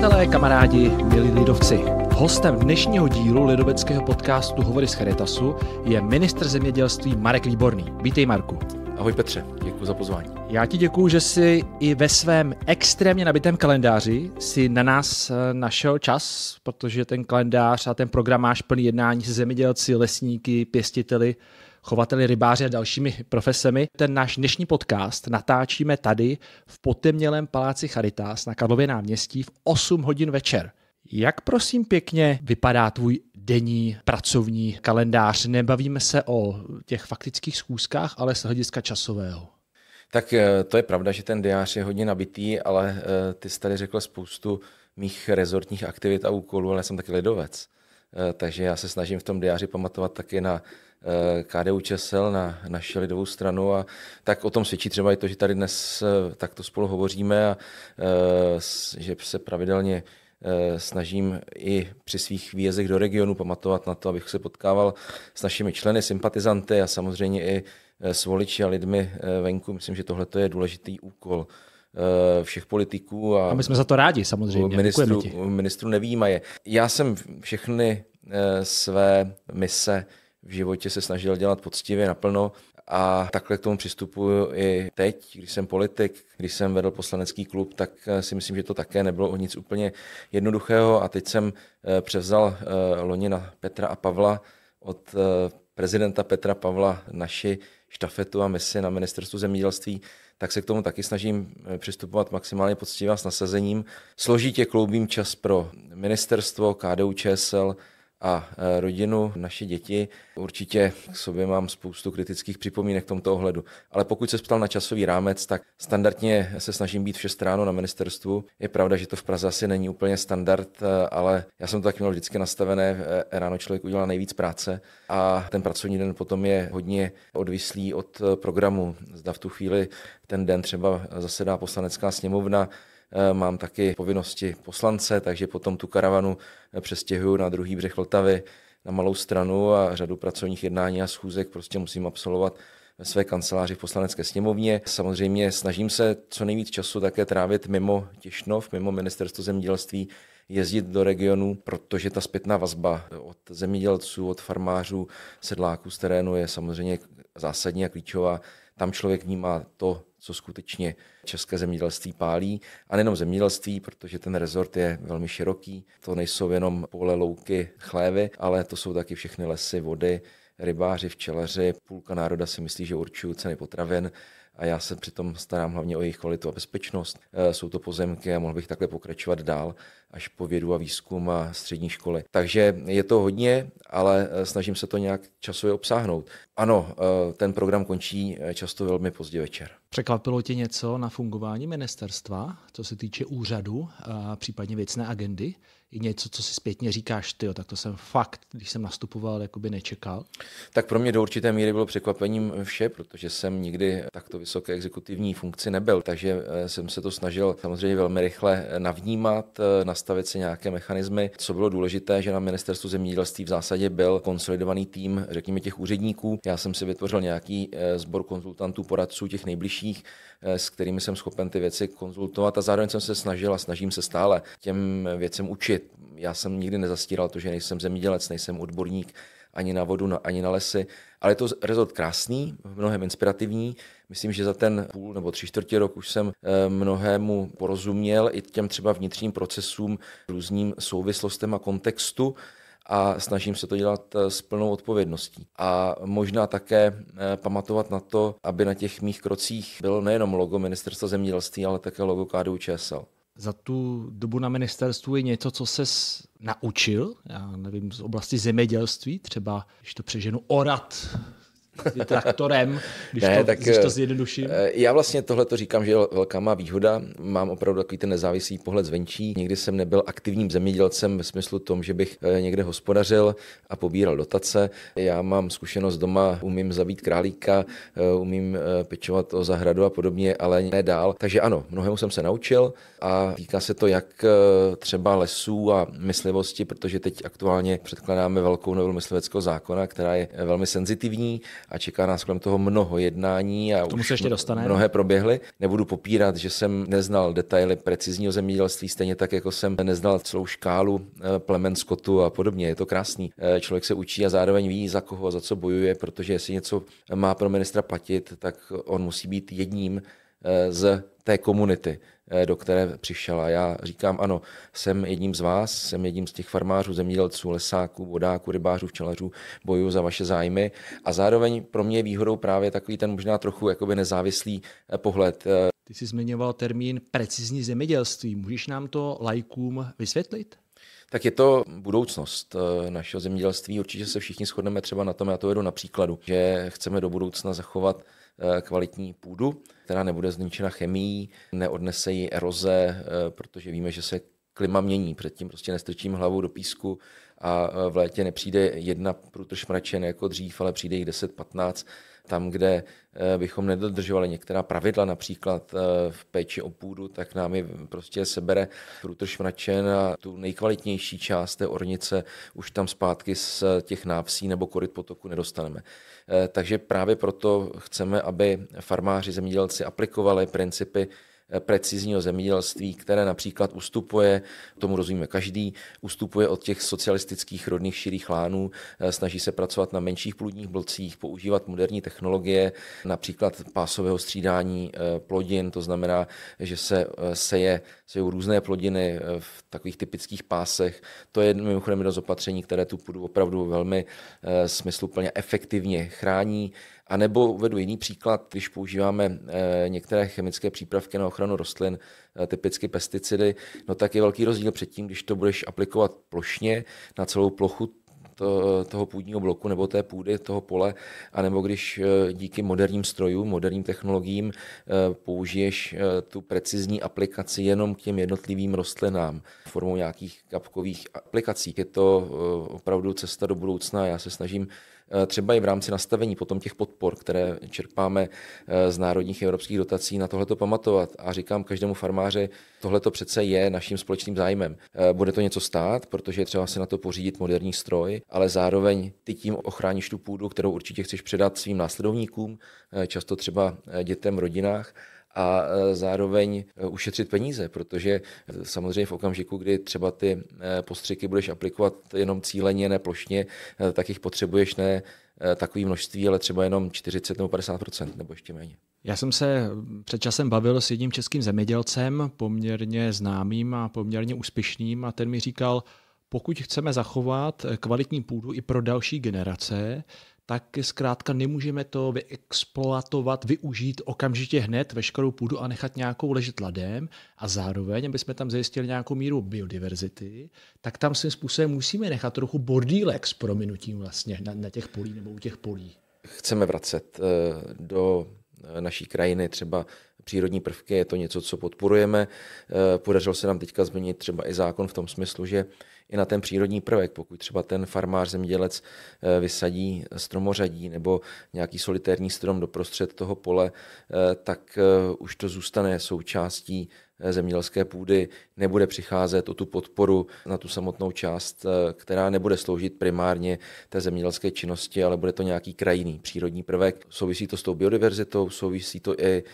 Přátelé, kamarádi, milí lidovci, hostem dnešního dílu lidoveckého podcastu Hovory z Charitasu je ministr zemědělství Marek Výborný. Vítej, Marku. Ahoj Petře, děkuji za pozvání. Já ti děkuji, že jsi i ve svém extrémně nabitém kalendáři si na nás eh, našel čas, protože ten kalendář a ten program máš plný jednání se zemědělci, lesníky, pěstiteli, chovateli rybáři a dalšími profesemi. Ten náš dnešní podcast natáčíme tady v potemnělém paláci Charitas na Karlově náměstí v 8 hodin večer. Jak prosím pěkně vypadá tvůj denní pracovní kalendář? Nebavíme se o těch faktických schůzkách, ale z hlediska časového. Tak eh, to je pravda, že ten diář je hodně nabitý, ale eh, ty jsi tady řekl spoustu mých rezortních aktivit a úkolů, ale jsem taky lidovec. Eh, takže já se snažím v tom diáři pamatovat taky na eh, KDU Česel, na naši lidovou stranu a tak o tom svědčí třeba i to, že tady dnes eh, takto spolu hovoříme a že se pravidelně snažím i při svých výjezdech do regionu pamatovat na to, abych se potkával s našimi členy, sympatizanty a samozřejmě i s voliči a lidmi venku. Myslím, že tohle je důležitý úkol. Eh, všech politiků. A, a my jsme za to rádi samozřejmě. Ministru, ministru je. Já jsem všechny eh, své mise v životě se snažil dělat poctivě, naplno a takhle k tomu přistupuju i teď, když jsem politik, když jsem vedl poslanecký klub, tak eh, si myslím, že to také nebylo o nic úplně jednoduchého a teď jsem převzal loni na Petra a Pavla od prezidenta Petra Pavla naši štafetu a misi na ministerstvu zemědělství tak se k tomu taky snažím eh, přistupovat maximálně poctivě s nasazením. Složitě kloubím čas pro ministerstvo, KDU, ČSL, a e, rodinu, naše děti. Určitě k sobě mám spoustu kritických připomínek v tomto ohledu. Ale pokud se ptal na časový rámec, tak standardně se snažím být v 6 ráno na ministerstvu. Je pravda, že to v Praze asi není úplně standard, e, ale já jsem to tak měl vždycky nastavené. E, ráno člověk udělá nejvíc práce a ten pracovní den potom je hodně odvislý od programu. Zda v tu chvíli ten den třeba zasedá poslanecká sněmovna, Eh, mám taky povinnosti poslance, takže potom tu karavanu eh, přestěhuju na druhý břeh Vltavy na malou stranu a řadu pracovních jednání a schůzek prostě musím absolvovat ve své kanceláři v poslanecké sněmovně. Samozřejmě snažím se co nejvíc času také trávit mimo Těšnov, mimo ministerstvo zemědělství, jezdit do regionu, protože ta zpětná vazba eh, od zemědělců, od farmářů, sedláků z terénu je samozřejmě zásadní a klíčová. Tam člověk vnímá to, co skutečně české zemědělství pálí. A nejenom zemědělství, protože ten rezort je velmi široký. To nejsou jenom pole, louky, chlévy, ale to jsou taky všechny lesy, vody, rybáři, včelaři. Půlka národa si myslí, že určují ceny potravin a já se přitom starám hlavně o jejich kvalitu a bezpečnost. E, jsou to pozemky a mohl bych takhle pokračovat dál až po vědu a výzkum a střední školy. Takže je to hodně, ale e, snažím se to nějak časově obsáhnout. Ano, e, ten program končí často velmi pozdě večer. Překvapilo tě něco na fungování ministerstva, co se týče úřadu a případně věcné agendy? i něco, co si zpětně říkáš, ty, tak to jsem fakt, když jsem nastupoval, jakoby nečekal? Tak pro mě do určité míry bylo překvapením vše, protože jsem nikdy takto vysoké exekutivní funkci nebyl, takže eh, jsem se to snažil samozřejmě velmi rychle eh, navnímat, eh, nastavit si nějaké mechanismy. Co bylo důležité, že na ministerstvu zemědělství v zásadě byl konsolidovaný tým, řekněme, těch úředníků. Já jsem si vytvořil nějaký sbor konzultantů, poradců, těch nejbližších, s kterými jsem schopen ty věci konzultovat a zároveň jsem se snažil a snažím se stále těm věcem učit já jsem nikdy nezastíral to, že nejsem zemědělec, nejsem odborník ani na vodu, ani na lesy, ale je to rezort krásný, mnohem inspirativní. Myslím, že za ten půl nebo tři čtvrtě rok už jsem eh, mnohému porozuměl i těm třeba vnitřním procesům, různým souvislostem a kontextu a snažím se to dělat eh, s plnou odpovědností. A možná také eh, pamatovat na to, aby na těch mých krocích bylo nejenom logo Ministerstva zemědělství, ale také logo KDU ČSL za tu dobu na ministerstvu je něco, co se naučil, já nevím, z oblasti zemědělství, třeba, když to přeženu, orat traktorem, když, ne, to, tak, když to eh, zjednoduším? Eh, já vlastně tohle to říkám, že je velká má výhoda. Mám opravdu takový ten nezávislý pohled zvenčí. Nikdy jsem nebyl aktivním zemědělcem ve smyslu tom, že bych eh, někde hospodařil a pobíral dotace. Já mám zkušenost doma, umím zabít králíka, umím pečovat o zahradu a podobně, ale ne dál. Takže ano, mnohému jsem se naučil a týká se to jak třeba lesů a myslivosti, protože teď aktuálně předkládáme velkou novelu mysliveckého zákona, která je velmi senzitivní a čeká nás kolem toho mnoho jednání a K tomu už se ještě dostane. mnohé proběhly. Nebudu popírat, že jsem neznal detaily precizního zemědělství, stejně tak, jako jsem neznal celou škálu eh, plemen skotu a podobně. Je to krásný. Eh, člověk se učí a zároveň ví, za koho a za co bojuje, protože jestli něco má pro ministra platit, tak on musí být jedním eh, z té komunity Eh, do které přišel. A já říkám, ano, jsem jedním z vás, jsem jedním z těch farmářů, zemědělců, lesáků, vodáků, rybářů, včelařů, bojuju za vaše zájmy. A zároveň pro mě je výhodou právě takový ten možná trochu jakoby nezávislý eh, pohled. Eh. Ty jsi zmiňoval termín precizní zemědělství. Můžeš nám to lajkům vysvětlit? tak je to budoucnost našeho zemědělství. Určitě se všichni shodneme třeba na tom, já to vedu na příkladu, že chceme do budoucna zachovat kvalitní půdu, která nebude zničena chemií, neodnese ji eroze, eh, protože víme, že se klima mění. Předtím prostě nestrčím hlavu do písku a eh, v létě nepřijde jedna průtrž mračen jako dřív, ale přijde jich 10-15 tam, kde eh, bychom nedodržovali některá pravidla, například eh, v péči o půdu, tak nám je prostě sebere průtr šmračen a tu nejkvalitnější část té ornice už tam zpátky z těch návsí nebo koryt potoku nedostaneme. Eh, takže právě proto chceme, aby farmáři, zemědělci aplikovali principy precizního zemědělství, které například ustupuje, tomu rozumíme každý, ustupuje od těch socialistických rodných širých lánů, eh, snaží se pracovat na menších plodních blcích, používat moderní technologie, například pásového střídání eh, plodin, to znamená, že se eh, seje, sejou různé plodiny v takových typických pásech. To je mimochodem jedno z opatření, které tu půdu opravdu velmi smysluplně efektivně chrání. A nebo uvedu jiný příklad, když používáme eh, některé chemické přípravky na ochranu rostlin, eh, typicky pesticidy, no tak je velký rozdíl předtím, když to budeš aplikovat plošně na celou plochu toho půdního bloku nebo té půdy, toho pole, anebo když eh, díky moderním strojům, moderním technologiím použiješ tu precizní aplikaci jenom k těm jednotlivým rostlinám formou nějakých kapkových aplikací. Je to opravdu cesta do budoucna. Já se snažím Eh, třeba i v rámci nastavení potom těch podpor, které čerpáme eh, z národních evropských dotací, na tohleto pamatovat. A říkám každému farmáři, tohleto přece je naším společným zájmem. Eh, bude to něco stát, protože je třeba si na to pořídit moderní stroj, ale zároveň ty tím ochráníš tu půdu, kterou určitě chceš předat svým následovníkům, často třeba dětem, rodinách a e, zároveň e, ušetřit peníze, protože e, samozřejmě v okamžiku, kdy třeba ty postřiky budeš aplikovat jenom cíleně, ne plošně, tak jich potřebuješ ne takové množství, ale třeba jenom 40 nebo 50 nebo ještě méně. Já jsem se před časem bavil s jedním českým zemědělcem, poměrně známým a poměrně úspěšným, a ten mi říkal, pokud chceme zachovat kvalitní půdu i pro další generace, tak zkrátka nemůžeme to vyexploatovat, využít okamžitě hned veškerou půdu a nechat nějakou ležet ladem a zároveň, aby jsme tam zajistili nějakou míru biodiverzity, tak tam svým způsobem musíme nechat trochu bordílek s prominutím vlastně na, na těch polí nebo u těch polí. Chceme vracet eh, do eh, naší krajiny třeba přírodní prvky, je to něco, co podporujeme. Eh, podařilo se nám teďka změnit třeba i zákon v tom smyslu, že i na ten přírodní prvek. Pokud třeba ten farmář, zemědělec eh, vysadí stromořadí nebo nějaký solitérní strom doprostřed toho pole, eh, tak eh, už to zůstane součástí zemědělské půdy, nebude přicházet o tu podporu na tu samotnou část, která nebude sloužit primárně té zemědělské činnosti, ale bude to nějaký krajinný přírodní prvek. Souvisí to s tou biodiverzitou, souvisí to i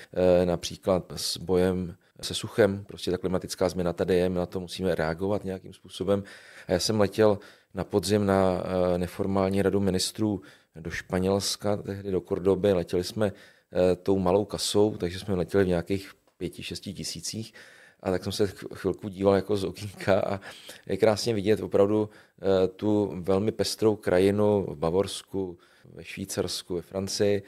například s bojem se suchem. Prostě ta klimatická změna tady je, my na to musíme reagovat nějakým způsobem. A já jsem letěl na podzim na eh, neformální radu ministrů do Španělska, tehdy do Kordoby. Letěli jsme eh, tou malou kasou, takže jsme letěli v nějakých pěti, šesti tisících. A tak jsem se chvilku díval jako z okýnka a je krásně vidět opravdu eh, tu velmi pestrou krajinu v Bavorsku, ve Švýcarsku, ve Francii.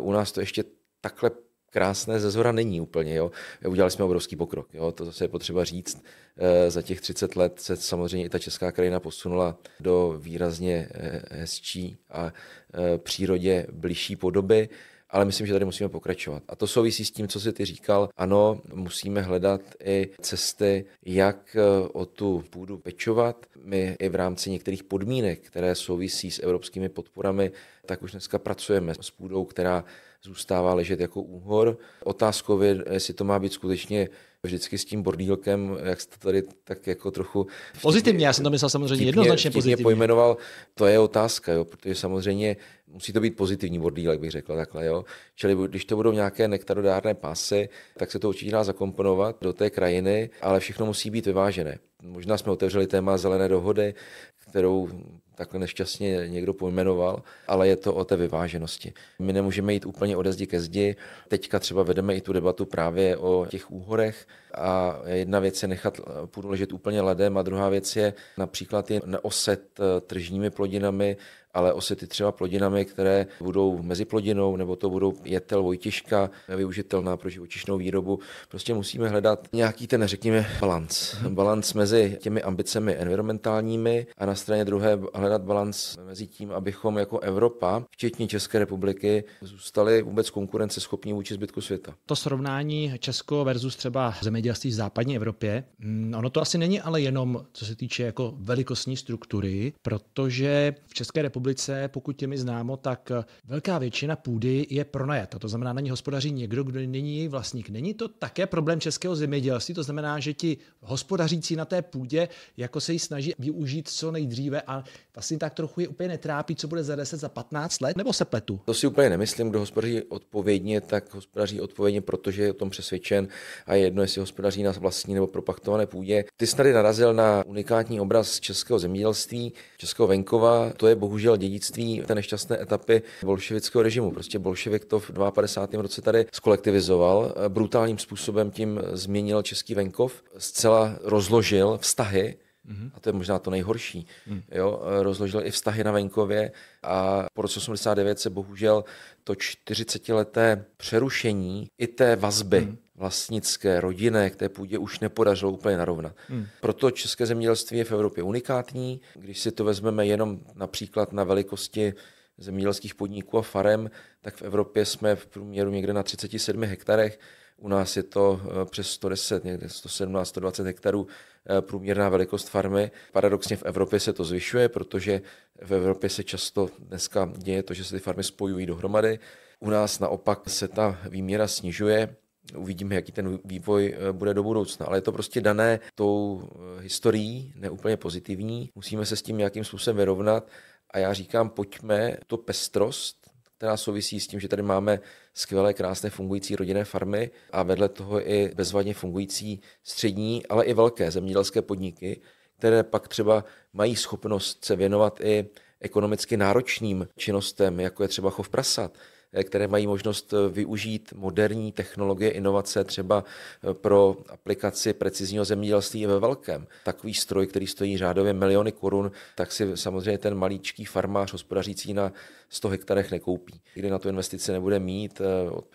U nás to ještě takhle krásné ze zhora není úplně. Jo. Udělali jsme obrovský pokrok, jo. to zase je potřeba říct. Eh, za těch 30 let se samozřejmě i ta česká krajina posunula do výrazně eh, hezčí a eh, přírodě bližší podoby ale myslím, že tady musíme pokračovat. A to souvisí s tím, co jsi ty říkal. Ano, musíme hledat i cesty, jak o tu půdu pečovat. My i v rámci některých podmínek, které souvisí s evropskými podporami, tak už dneska pracujeme s půdou, která zůstává ležet jako úhor. Otázkou je, jestli to má být skutečně vždycky s tím bordílkem, jak jste tady tak jako trochu... Vtipně, pozitivně, já jsem to myslel samozřejmě vtipně, jednoznačně vtipně pozitivně. pojmenoval, to je otázka, jo, protože samozřejmě musí to být pozitivní bordílek, bych řekl takhle. Jo. Čili když to budou nějaké nektarodárné pásy, tak se to určitě dá zakomponovat do té krajiny, ale všechno musí být vyvážené. Možná jsme otevřeli téma zelené dohody, kterou takhle nešťastně někdo pojmenoval, ale je to o té vyváženosti. My nemůžeme jít úplně ode zdi ke zdi. Teďka třeba vedeme i tu debatu právě o těch úhorech, a jedna věc je nechat eh, půdu ležet úplně ledem a druhá věc je například je neoset eh, tržními plodinami, ale osety třeba plodinami, které budou mezi plodinou, nebo to budou jetel vojtiška, nevyužitelná pro živočišnou výrobu. Prostě musíme hledat nějaký ten, řekněme, balans. Mhm. Balans mezi těmi ambicemi environmentálními a na straně druhé hledat balans mezi tím, abychom jako Evropa, včetně České republiky, zůstali vůbec konkurenceschopní vůči zbytku světa. To srovnání Česko versus třeba země zemědělství v západní Evropě. Mm, ono to asi není ale jenom, co se týče jako velikostní struktury, protože v České republice, pokud je mi známo, tak velká většina půdy je pronajata. To znamená, na ní hospodaří někdo, kdo není její vlastník. Není to také problém českého zemědělství, to znamená, že ti hospodařící na té půdě jako se ji snaží využít co nejdříve a vlastně tak trochu je úplně netrápí, co bude za 10, za 15 let, nebo se pletu? To si úplně nemyslím, kdo hospodaří odpovědně, tak hospodaří odpovědně, protože je o tom přesvědčen a je jedno, jestli hospodaří na vlastní nebo propaktované půdě. Ty jsi tady narazil na unikátní obraz českého zemědělství, českého venkova. To je bohužel dědictví té nešťastné etapy bolševického režimu. Prostě bolševik to v 52. roce tady skolektivizoval, eh, brutálním způsobem tím změnil český venkov, zcela rozložil vztahy mhm. A to je možná to nejhorší. Mhm. Jo, eh, rozložil i vztahy na venkově a po roce 89 se bohužel to 40-leté přerušení i té vazby mhm vlastnické, rodinné k té půdě už nepodařilo úplně narovnat. Hmm. Proto české zemědělství je v Evropě unikátní. Když si to vezmeme jenom například na velikosti zemědělských podniků a farem, tak v Evropě jsme v průměru někde na 37 hektarech. U nás je to eh, přes 110, někde 117, 120 hektarů eh, průměrná velikost farmy. Paradoxně v Evropě se to zvyšuje, protože v Evropě se často dneska děje to, že se ty farmy spojují dohromady. U nás naopak se ta výměra snižuje uvidíme, jaký ten vývoj eh, bude do budoucna. Ale je to prostě dané tou eh, historií, neúplně pozitivní. Musíme se s tím nějakým způsobem vyrovnat. A já říkám, pojďme to pestrost, která souvisí s tím, že tady máme skvělé, krásné fungující rodinné farmy a vedle toho i bezvadně fungující střední, ale i velké zemědělské podniky, které pak třeba mají schopnost se věnovat i ekonomicky náročným činnostem, jako je třeba chov prasat, Eh, které mají možnost eh, využít moderní technologie, inovace třeba eh, pro aplikaci precizního zemědělství ve velkém. Takový stroj, který stojí řádově miliony korun, tak si samozřejmě ten malíčký farmář hospodařící na 100 hektarech nekoupí. Kdy na tu investici nebude mít,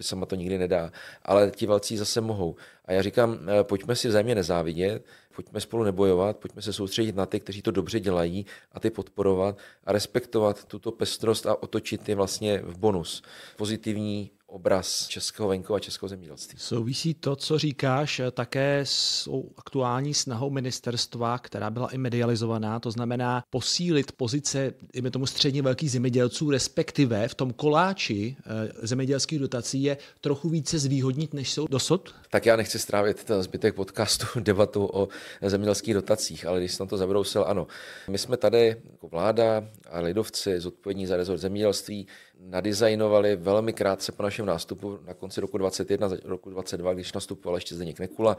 sama to nikdy nedá. Ale ti velcí zase mohou. A já říkám, pojďme si vzájemně nezávidět, pojďme spolu nebojovat, pojďme se soustředit na ty, kteří to dobře dělají a ty podporovat a respektovat tuto pestrost a otočit je vlastně v bonus. Pozitivní obraz českého venku a českého zemědělství. Souvisí to, co říkáš, eh, také s aktuální snahou ministerstva, která byla i medializovaná, to znamená posílit pozice, dejme tomu středně velkých zemědělců, respektive v tom koláči eh, zemědělských dotací je trochu více zvýhodnit, než jsou dosud? Tak já nechci strávit ten zbytek podcastu debatu o zemědělských dotacích, ale když jsem to zabrousil, ano. My jsme tady jako vláda a lidovci zodpovědní za rezort zemědělství nadizajnovali velmi krátce po našem nástupu na konci roku 2021, roku 2022, když nastupoval ještě Zdeněk Nekula,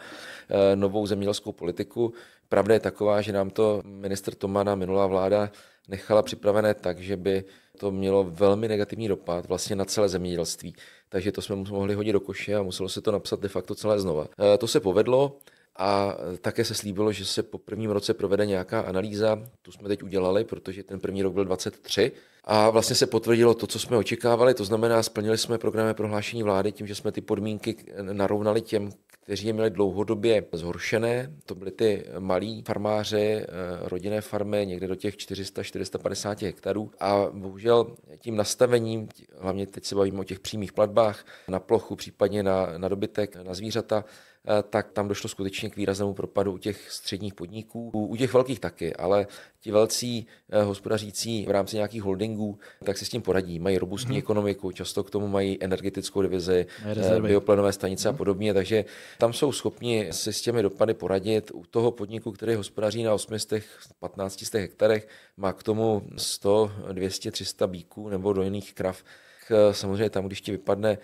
eh, novou zemědělskou politiku. Pravda je taková, že nám to minister Tomana, minulá vláda, nechala připravené tak, že by to mělo velmi negativní dopad vlastně na celé zemědělství. Takže to jsme mohli hodit do koše a muselo se to napsat de facto celé znova. Eh, to se povedlo, a také se slíbilo, že se po prvním roce provede nějaká analýza, tu jsme teď udělali, protože ten první rok byl 23. A vlastně se potvrdilo to, co jsme očekávali, to znamená, splnili jsme programy prohlášení vlády tím, že jsme ty podmínky narovnali těm, kteří je měli dlouhodobě zhoršené. To byly ty malí farmáři, eh, rodinné farmy, někde do těch 400-450 hektarů. A bohužel tím nastavením, hlavně teď se bavíme o těch přímých platbách na plochu, případně na, na dobytek, na zvířata, Eh, tak tam došlo skutečně k výraznému propadu u těch středních podniků, u, těch velkých taky, ale ti velcí eh, hospodařící v rámci nějakých holdingů, tak si s tím poradí. Mají robustní hmm. ekonomiku, často k tomu mají energetickou divizi, eh, bioplenové stanice hmm. a mhm. podobně, takže tam jsou schopni si s těmi dopady poradit. U toho podniku, který hospodaří na 800, 1500 hektarech, má k tomu 100, 200, 300 bíků nebo do jiných krav. Samozřejmě tam, když ti vypadne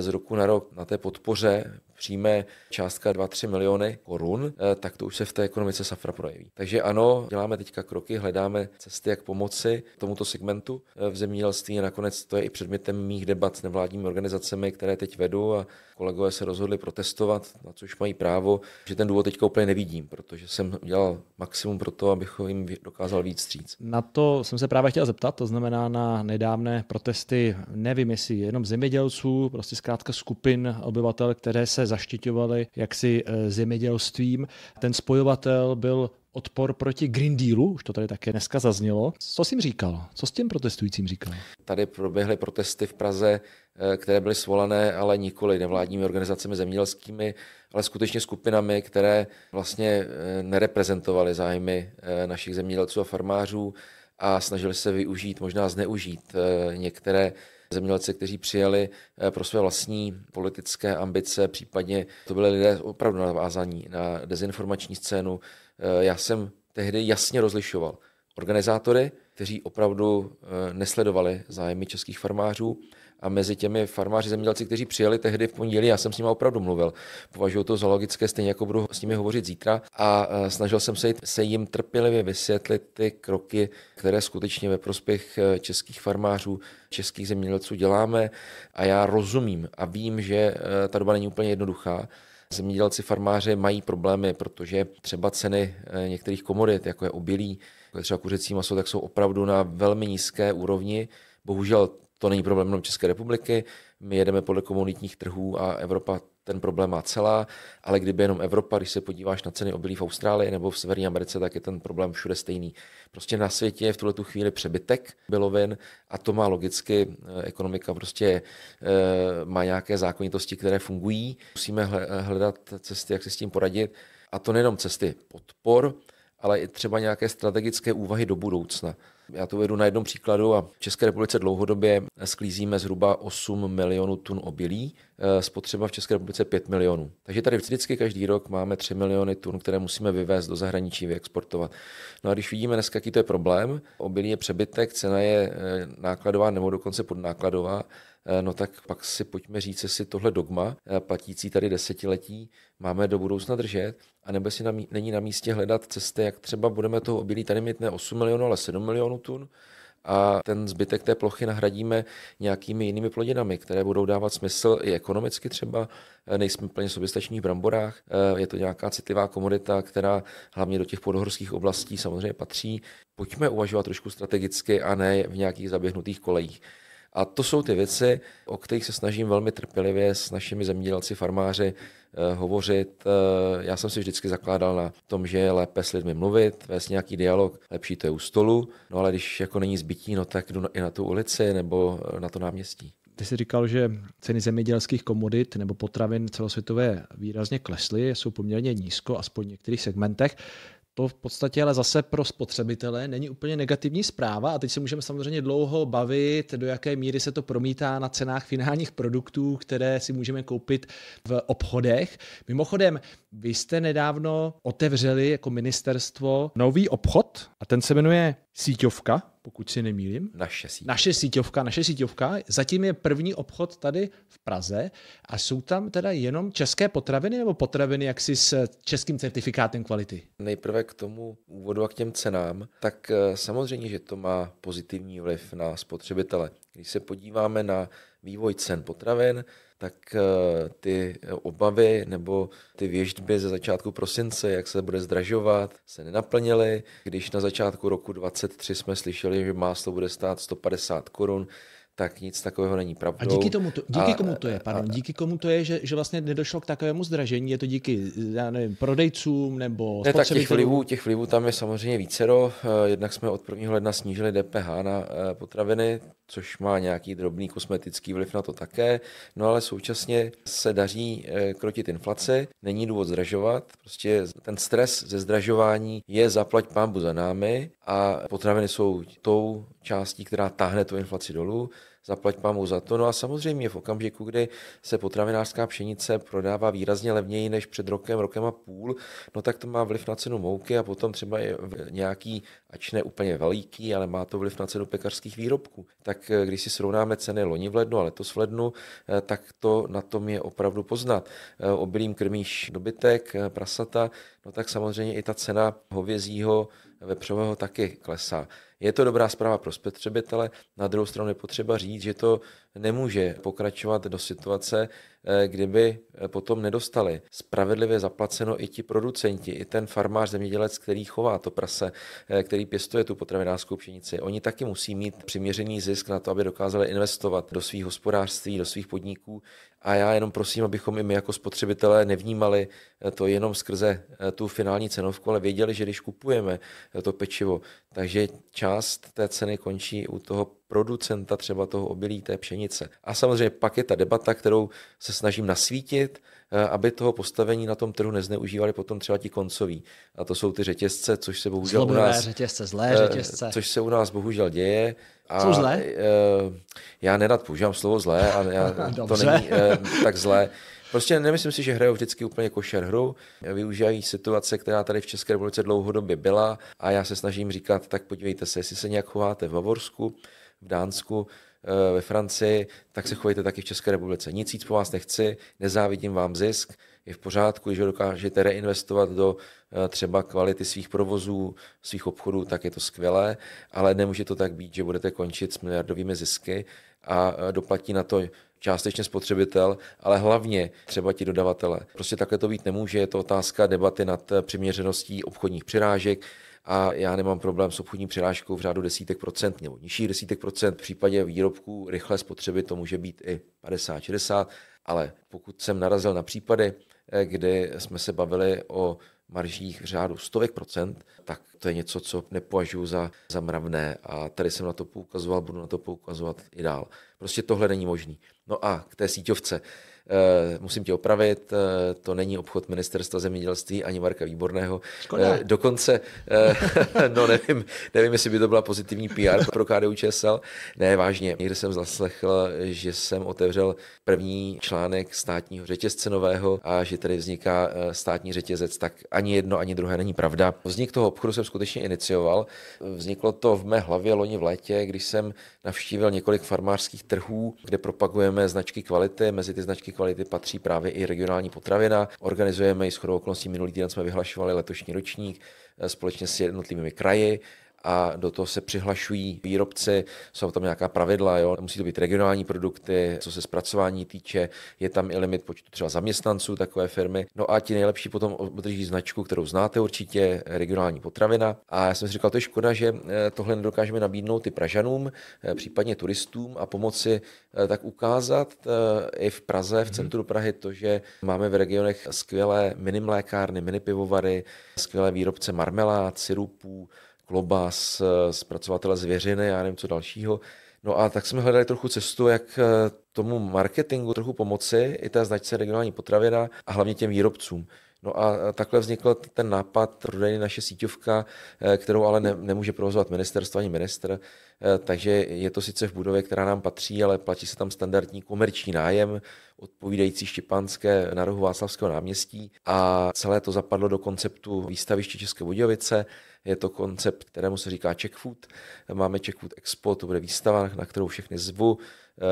z roku na rok na té podpoře přijme částka 2-3 miliony korun, eh, tak to už se v té ekonomice safra projeví. Takže ano, děláme teďka kroky, hledáme cesty, jak pomoci tomuto segmentu eh, v zemědělství a nakonec to je i předmětem mých debat s nevládními organizacemi, které teď vedu a kolegové se rozhodli protestovat, na což mají právo, že ten důvod teďka úplně nevidím, protože jsem dělal maximum pro to, abych jim dokázal víc stříc. Na to jsem se právě chtěl zeptat, to znamená na nedávné protesty, nevím jestli jenom zemědělců, prostě zkrátka skupin obyvatel, které se zaštiťovali jaksi eh, zemědělstvím. Ten spojovatel byl odpor proti Green Dealu, už to tady také dneska zaznělo. Co jsi jim říkal? Co s tím protestujícím říkal? Tady proběhly protesty v Praze, eh, které byly svolené, ale nikoli nevládními organizacemi zemědělskými, ale skutečně skupinami, které vlastně eh, nereprezentovaly zájmy našich zemědělců a farmářů a snažili se využít, možná zneužít eh, některé zemědělce, kteří přijeli eh, pro své vlastní politické ambice, případně to byly lidé opravdu navázaní na dezinformační scénu. Eh, já jsem tehdy jasně rozlišoval organizátory, kteří opravdu nesledovali zájmy českých farmářů a mezi těmi farmáři zemědělci, kteří přijeli tehdy v pondělí, já jsem s nimi opravdu mluvil. Považuji to za logické, stejně jako budu s nimi hovořit zítra a e, snažil jsem se, se jim trpělivě vysvětlit ty kroky, které skutečně ve prospěch e, českých farmářů, českých zemědělců děláme a já rozumím a vím, že e, ta doba není úplně jednoduchá, Zemědělci farmáři mají problémy, protože třeba ceny některých komodit, jako je obilí, jako je třeba kuřecí maso, tak jsou opravdu na velmi nízké úrovni. Bohužel to není problém jenom České republiky, my jedeme podle komunitních trhů a Evropa ten problém má celá, ale kdyby jenom Evropa, když se podíváš na ceny obilí v Austrálii nebo v Severní Americe, tak je ten problém všude stejný. Prostě na světě je v tuhle tu chvíli přebytek bylovin a to má logicky, eh, ekonomika prostě eh, má nějaké zákonitosti, které fungují. Musíme hledat cesty, jak se s tím poradit a to nejenom cesty podpor, ale i třeba nějaké strategické úvahy do budoucna. Já to vedu na jednom příkladu a v České republice dlouhodobě sklízíme zhruba 8 milionů tun obilí, eh, spotřeba v České republice 5 milionů. Takže tady vždycky každý rok máme 3 miliony tun, které musíme vyvést do zahraničí, vyexportovat. No a když vidíme dneska, jaký to je problém, obilí je přebytek, cena je eh, nákladová nebo dokonce podnákladová, Eh, no tak pak si pojďme říct, jestli tohle dogma eh, platící tady desetiletí máme do budoucna držet, anebo si není na místě hledat cesty, jak třeba budeme toho obilí tady mít ne 8 milionů, ale 7 milionů tun, a ten zbytek té plochy nahradíme nějakými jinými plodinami, které budou dávat smysl i ekonomicky třeba. Eh, nejsme plně soběstační v bramborách, je to nějaká citlivá komodita, která hlavně do těch podhorských oblastí samozřejmě patří. Pojďme uvažovat trošku strategicky a ne v nějakých zaběhnutých kolejích. A to jsou ty věci, o kterých se snažím velmi trpělivě s našimi zemědělci, farmáři eh, hovořit. Eh, já jsem si vždycky zakládal na tom, že je lépe s lidmi mluvit, vést nějaký dialog, lepší to je u stolu, no ale když jako není zbytí, no tak jdu i na tu ulici nebo eh, na to náměstí. Ty jsi říkal, že ceny zemědělských komodit nebo potravin celosvětové výrazně klesly, jsou poměrně nízko, aspoň v některých segmentech. To v podstatě ale zase pro spotřebitele není úplně negativní zpráva a teď se můžeme samozřejmě dlouho bavit, do jaké míry se to promítá na cenách finálních produktů, které si můžeme koupit v obchodech. Mimochodem, vy jste nedávno otevřeli jako ministerstvo nový obchod a ten se jmenuje síťovka pokud si nemýlím. Naše síťovka. Naše síťovka, naše síťovka. Zatím je první obchod tady v Praze a jsou tam teda jenom české potraviny nebo potraviny jaksi s českým certifikátem kvality? Nejprve k tomu úvodu a k těm cenám, tak eh, samozřejmě, že to má pozitivní vliv na spotřebitele. Když se podíváme na vývoj cen potravin, tak eh, ty eh, obavy nebo ty věžby ze začátku prosince, jak se bude zdražovat, se nenaplnily. Když na začátku roku 2023 jsme slyšeli, že máslo bude stát 150 korun, tak nic takového není pravdou. A díky, tomu to, díky a, komu to je, pardon, a, díky komu to je, že, že vlastně nedošlo k takovému zdražení, je to díky, já nevím, prodejcům nebo ne, tak těch vlivů, těch vlivů tam je samozřejmě vícero, eh, jednak jsme od 1. ledna snížili DPH na eh, potraviny, což má nějaký drobný kosmetický vliv na to také, no ale současně se daří eh, krotit inflaci, není důvod zdražovat, prostě ten stres ze zdražování je zaplať pámbu za námi a potraviny jsou tou částí, která táhne tu inflaci dolů zaplať pamu za to. No a samozřejmě v okamžiku, kdy se potravinářská pšenice prodává výrazně levněji než před rokem, rokem a půl, no tak to má vliv na cenu mouky a potom třeba je nějaký, ač ne úplně veliký, ale má to vliv na cenu pekařských výrobků. Tak eh, když si srovnáme ceny loni v lednu a letos v lednu, eh, tak to na tom je opravdu poznat. Eh, obilím krmíš dobytek, prasata, no tak samozřejmě i ta cena hovězího vepřového taky klesá. Je to dobrá zpráva pro spotřebitele, na druhou stranu je potřeba říct, že to nemůže pokračovat do situace, Eh, kdyby eh, potom nedostali. Spravedlivě zaplaceno i ti producenti, i ten farmář, zemědělec, který chová to prase, eh, který pěstuje tu potravinářskou pšenici. Oni taky musí mít přiměřený zisk na to, aby dokázali investovat do svých hospodářství, do svých podniků. A já jenom prosím, abychom i my jako spotřebitelé nevnímali to jenom skrze tu finální cenovku, ale věděli, že když kupujeme to pečivo, takže část té ceny končí u toho producenta třeba toho obilí, té pšenice. A samozřejmě pak je ta debata, kterou se snažím nasvítit, eh, aby toho postavení na tom trhu nezneužívali potom třeba ti koncoví. A to jsou ty řetězce, což se bohužel Zlobivé u nás... řetězce, zlé řetězce. Eh, což se u nás bohužel děje. A jsou zlé? Eh, já nerad používám slovo zlé, a já, to není tak zlé. Prostě nemyslím si, že hrajou vždycky úplně košer hru. Využívají situace, která tady v České republice dlouhodobě byla a já se snažím říkat, tak podívejte se, jestli se nějak chováte v Bavorsku, v Dánsku, eh, ve Francii, tak se chovejte taky v České republice. Nic víc po vás nechci, nezávidím vám zisk, je v pořádku, když ho dokážete reinvestovat do eh, třeba kvality svých provozů, svých obchodů, tak je to skvělé, ale nemůže to tak být, že budete končit s miliardovými zisky a eh, doplatí na to částečně spotřebitel, ale hlavně třeba ti dodavatele. Prostě takhle to být nemůže, je to otázka debaty nad přiměřeností obchodních přirážek, a já nemám problém s obchodní přirážkou v řádu desítek procent nebo nižší desítek procent. V případě výrobků rychlé spotřeby to může být i 50-60, ale pokud jsem narazil na případy, eh, kdy jsme se bavili o maržích v řádu stovek procent, tak to je něco, co nepovažuji za, za mravné a tady jsem na to poukazoval, budu na to poukazovat i dál. Prostě tohle není možný. No a k té síťovce. Eh, musím tě opravit, eh, to není obchod ministerstva zemědělství ani Marka Výborného. Škoda. Eh, dokonce, no nevím, nevím, jestli by to byla pozitivní PR pro KDU ČSL. Ne, vážně, někde jsem zaslechl, že jsem otevřel první článek státního řetězce nového a že tady vzniká státní řetězec, tak ani jedno, ani druhé není pravda. Vznik toho obchodu jsem skutečně inicioval. Vzniklo to v mé hlavě loni v létě, když jsem navštívil několik farmářských trhů, kde propagujeme značky kvality. Mezi ty značky kvality patří právě i regionální potravina. Organizujeme ji chodou okolností minulý týden jsme vyhlašovali letošní ročník eh, společně s jednotlivými kraji a do toho se přihlašují výrobci, jsou tam nějaká pravidla, jo? musí to být regionální produkty, co se zpracování týče, je tam i limit počtu třeba zaměstnanců takové firmy. No a ti nejlepší potom obdrží značku, kterou znáte určitě, regionální potravina. A já jsem si říkal, to je škoda, že eh, tohle nedokážeme nabídnout i Pražanům, eh, případně turistům a pomoci eh, tak ukázat i v Praze, v mhm. centru Prahy, to, že máme v regionech skvělé minimlékárny, mlékárny, mini pivovary, skvělé výrobce marmelád, sirupů, klobas, zpracovatele zvěřiny, já nevím co dalšího. No a tak jsme hledali trochu cestu, jak eh, tomu marketingu trochu pomoci, i té značce regionální potravina a hlavně těm výrobcům. No a takhle vznikl ten nápad prodejny naše síťovka, eh, kterou ale ne, nemůže provozovat ministerstvo ani minister, eh, takže je to sice v budově, která nám patří, ale platí se tam standardní komerční nájem, odpovídající Štěpánské na rohu Václavského náměstí a celé to zapadlo do konceptu výstaviště České Budějovice, je to koncept, kterému se říká Czech Food. Máme Czech Food Expo, to bude výstava, na kterou všechny zvu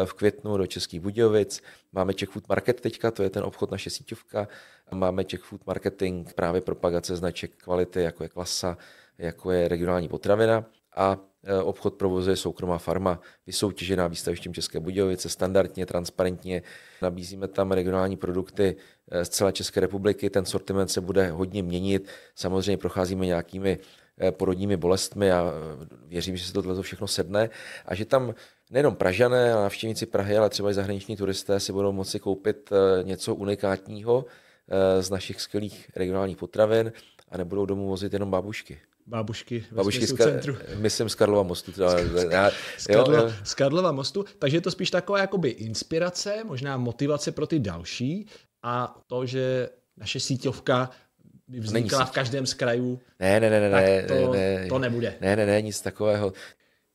eh, v květnu do Českých Budějovic. Máme Czech Food Market teďka, to je ten obchod naše síťovka. Máme Czech Food Marketing, právě propagace značek kvality, jako je klasa, jako je regionální potravina. A eh, obchod provozuje soukromá farma, vysoutěžená výstavištěm České Budějovice, standardně, transparentně. Nabízíme tam regionální produkty eh, z celé České republiky, ten sortiment se bude hodně měnit. Samozřejmě procházíme nějakými Eh, porodními bolestmi a eh, věřím, že se tohle všechno sedne a že tam nejenom Pražané a návštěvníci Prahy, ale třeba i zahraniční turisté si budou moci koupit eh, něco unikátního z našich skvělých regionálních potravin a nebudou domů vozit jenom babušky. Bábušky, Bábušky z Ka- centru. Myslím z Karlova mostu. Z, já, z, Karlo, z Karlova mostu, takže je to spíš taková jakoby inspirace, možná motivace pro ty další a to, že naše síťovka vznikla v každém z krajů, ne, ne, ne, ne, tak to, ne, ne, to nebude. Ne, ne, ne, nic takového.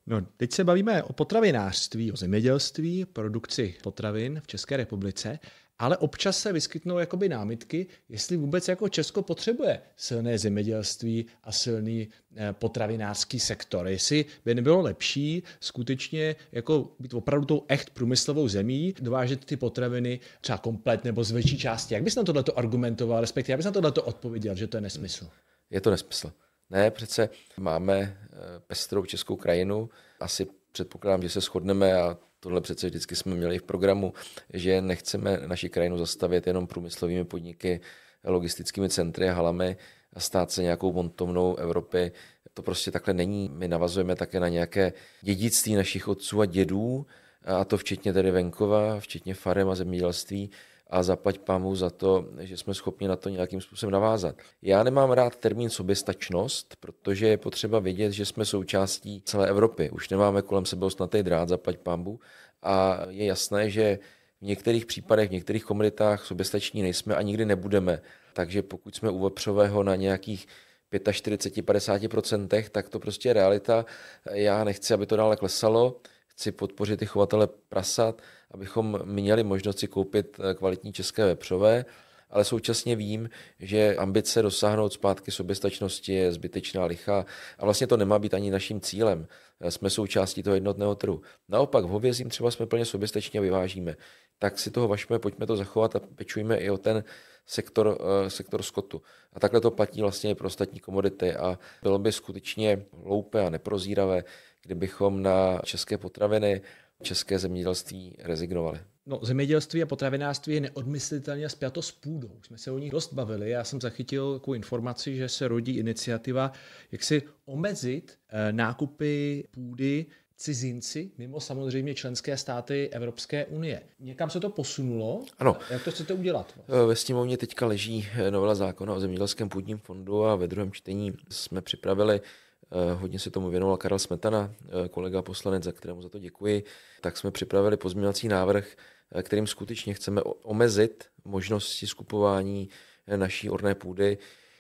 No, teď se bavíme o potravinářství, o zemědělství, produkci potravin v České republice ale občas se vyskytnou jakoby námitky, jestli vůbec jako Česko potřebuje silné zemědělství a silný eh, potravinářský sektor. Jestli by nebylo lepší skutečně jako být opravdu tou echt průmyslovou zemí, dovážet ty potraviny třeba komplet nebo z větší části. Jak bys na tohleto argumentoval, respektive jak bys na tohleto odpověděl, že to je nesmysl? Je to nesmysl. Ne, přece máme eh, pestrou českou krajinu. Asi předpokládám, že se shodneme a Tohle přece vždycky jsme měli v programu, že nechceme naši krajinu zastavit jenom průmyslovými podniky, logistickými centry a halami a stát se nějakou montovnou Evropy. To prostě takhle není. My navazujeme také na nějaké dědictví našich otců a dědů, a to včetně tedy venkova, včetně farem a zemědělství a zaplať pámu za to, že jsme schopni na to nějakým způsobem navázat. Já nemám rád termín soběstačnost, protože je potřeba vědět, že jsme součástí celé Evropy. Už nemáme kolem sebe osnatý drát, zaplať pámbu a je jasné, že v některých případech, v některých komunitách soběstační nejsme a nikdy nebudeme. Takže pokud jsme u vepřového na nějakých 45-50%, tak to prostě je realita. Já nechci, aby to dále klesalo chci podpořit ty chovatele prasat, abychom měli možnost si koupit eh, kvalitní české vepřové, ale současně vím, že ambice dosáhnout zpátky soběstačnosti je zbytečná licha a vlastně to nemá být ani naším cílem. Eh, jsme součástí toho jednotného trhu. Naopak v hovězím třeba jsme plně soběstační a vyvážíme. Tak si toho vašme, pojďme to zachovat a pečujeme i o ten sektor, eh, sektor skotu. A takhle to platí vlastně i pro ostatní komodity a bylo by skutečně hloupé a neprozíravé kdybychom na české potraviny, české zemědělství rezignovali. No, zemědělství a potravinářství je neodmyslitelně spjato s půdou. Jsme se o ní dost bavili. Já jsem zachytil takovou informaci, že se rodí iniciativa, jak si omezit eh, nákupy půdy cizinci, mimo samozřejmě členské státy Evropské unie. Někam se to posunulo? Ano. Jak to chcete udělat? Eh, ve sněmovně teďka leží eh, novela zákona o zemědělském půdním fondu a ve druhém čtení jsme připravili Eh, hodně se tomu věnoval Karel Smetana, eh, kolega poslanec, za kterému za to děkuji, tak jsme připravili pozměňovací návrh, eh, kterým skutečně chceme omezit možnosti skupování naší orné půdy.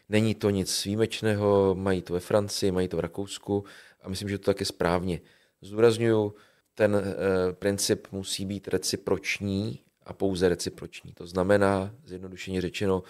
Není to nic výjimečného, mají to ve Francii, mají to v Rakousku a myslím, že to tak je správně. Zdůraznuju, ten princip musí být reciproční a pouze reciproční. To znamená, zjednodušeně řečeno,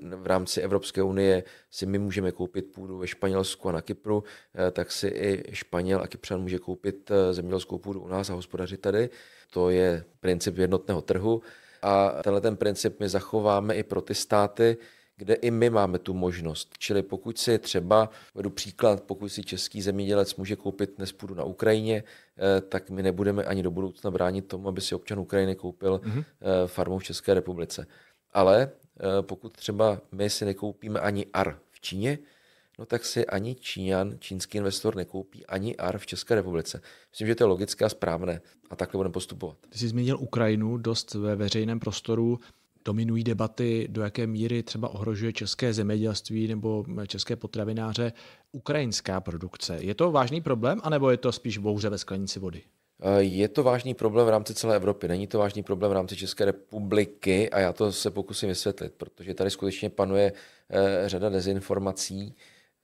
v rámci Evropské unie si my můžeme koupit půdu ve Španělsku a na Kypru, eh, tak si i Španěl a Kypřan může koupit eh, zemědělskou půdu u nás a hospodařit tady. To je princip jednotného trhu a tenhle ten princip my zachováme i pro ty státy, kde i my máme tu možnost. Čili pokud si třeba, vedu příklad, pokud si český zemědělec může koupit dnes půdu na Ukrajině, eh, tak my nebudeme ani do budoucna bránit tomu, aby si občan Ukrajiny koupil mm-hmm. farmu v České republice. Ale Eh, pokud třeba my si nekoupíme ani AR v Číně, no tak si ani Číňan, čínský investor nekoupí ani AR v České republice. Myslím, že to je logické a správné a takhle budeme postupovat. Ty jsi zmínil Ukrajinu dost ve veřejném prostoru. Dominují debaty, do jaké míry třeba ohrožuje české zemědělství nebo české potravináře ukrajinská produkce. Je to vážný problém, anebo je to spíš bouře ve sklenici vody? Eh, je to vážný problém v rámci celé Evropy, není to vážný problém v rámci České republiky a já to se pokusím vysvětlit, protože tady skutečně panuje eh, řada dezinformací.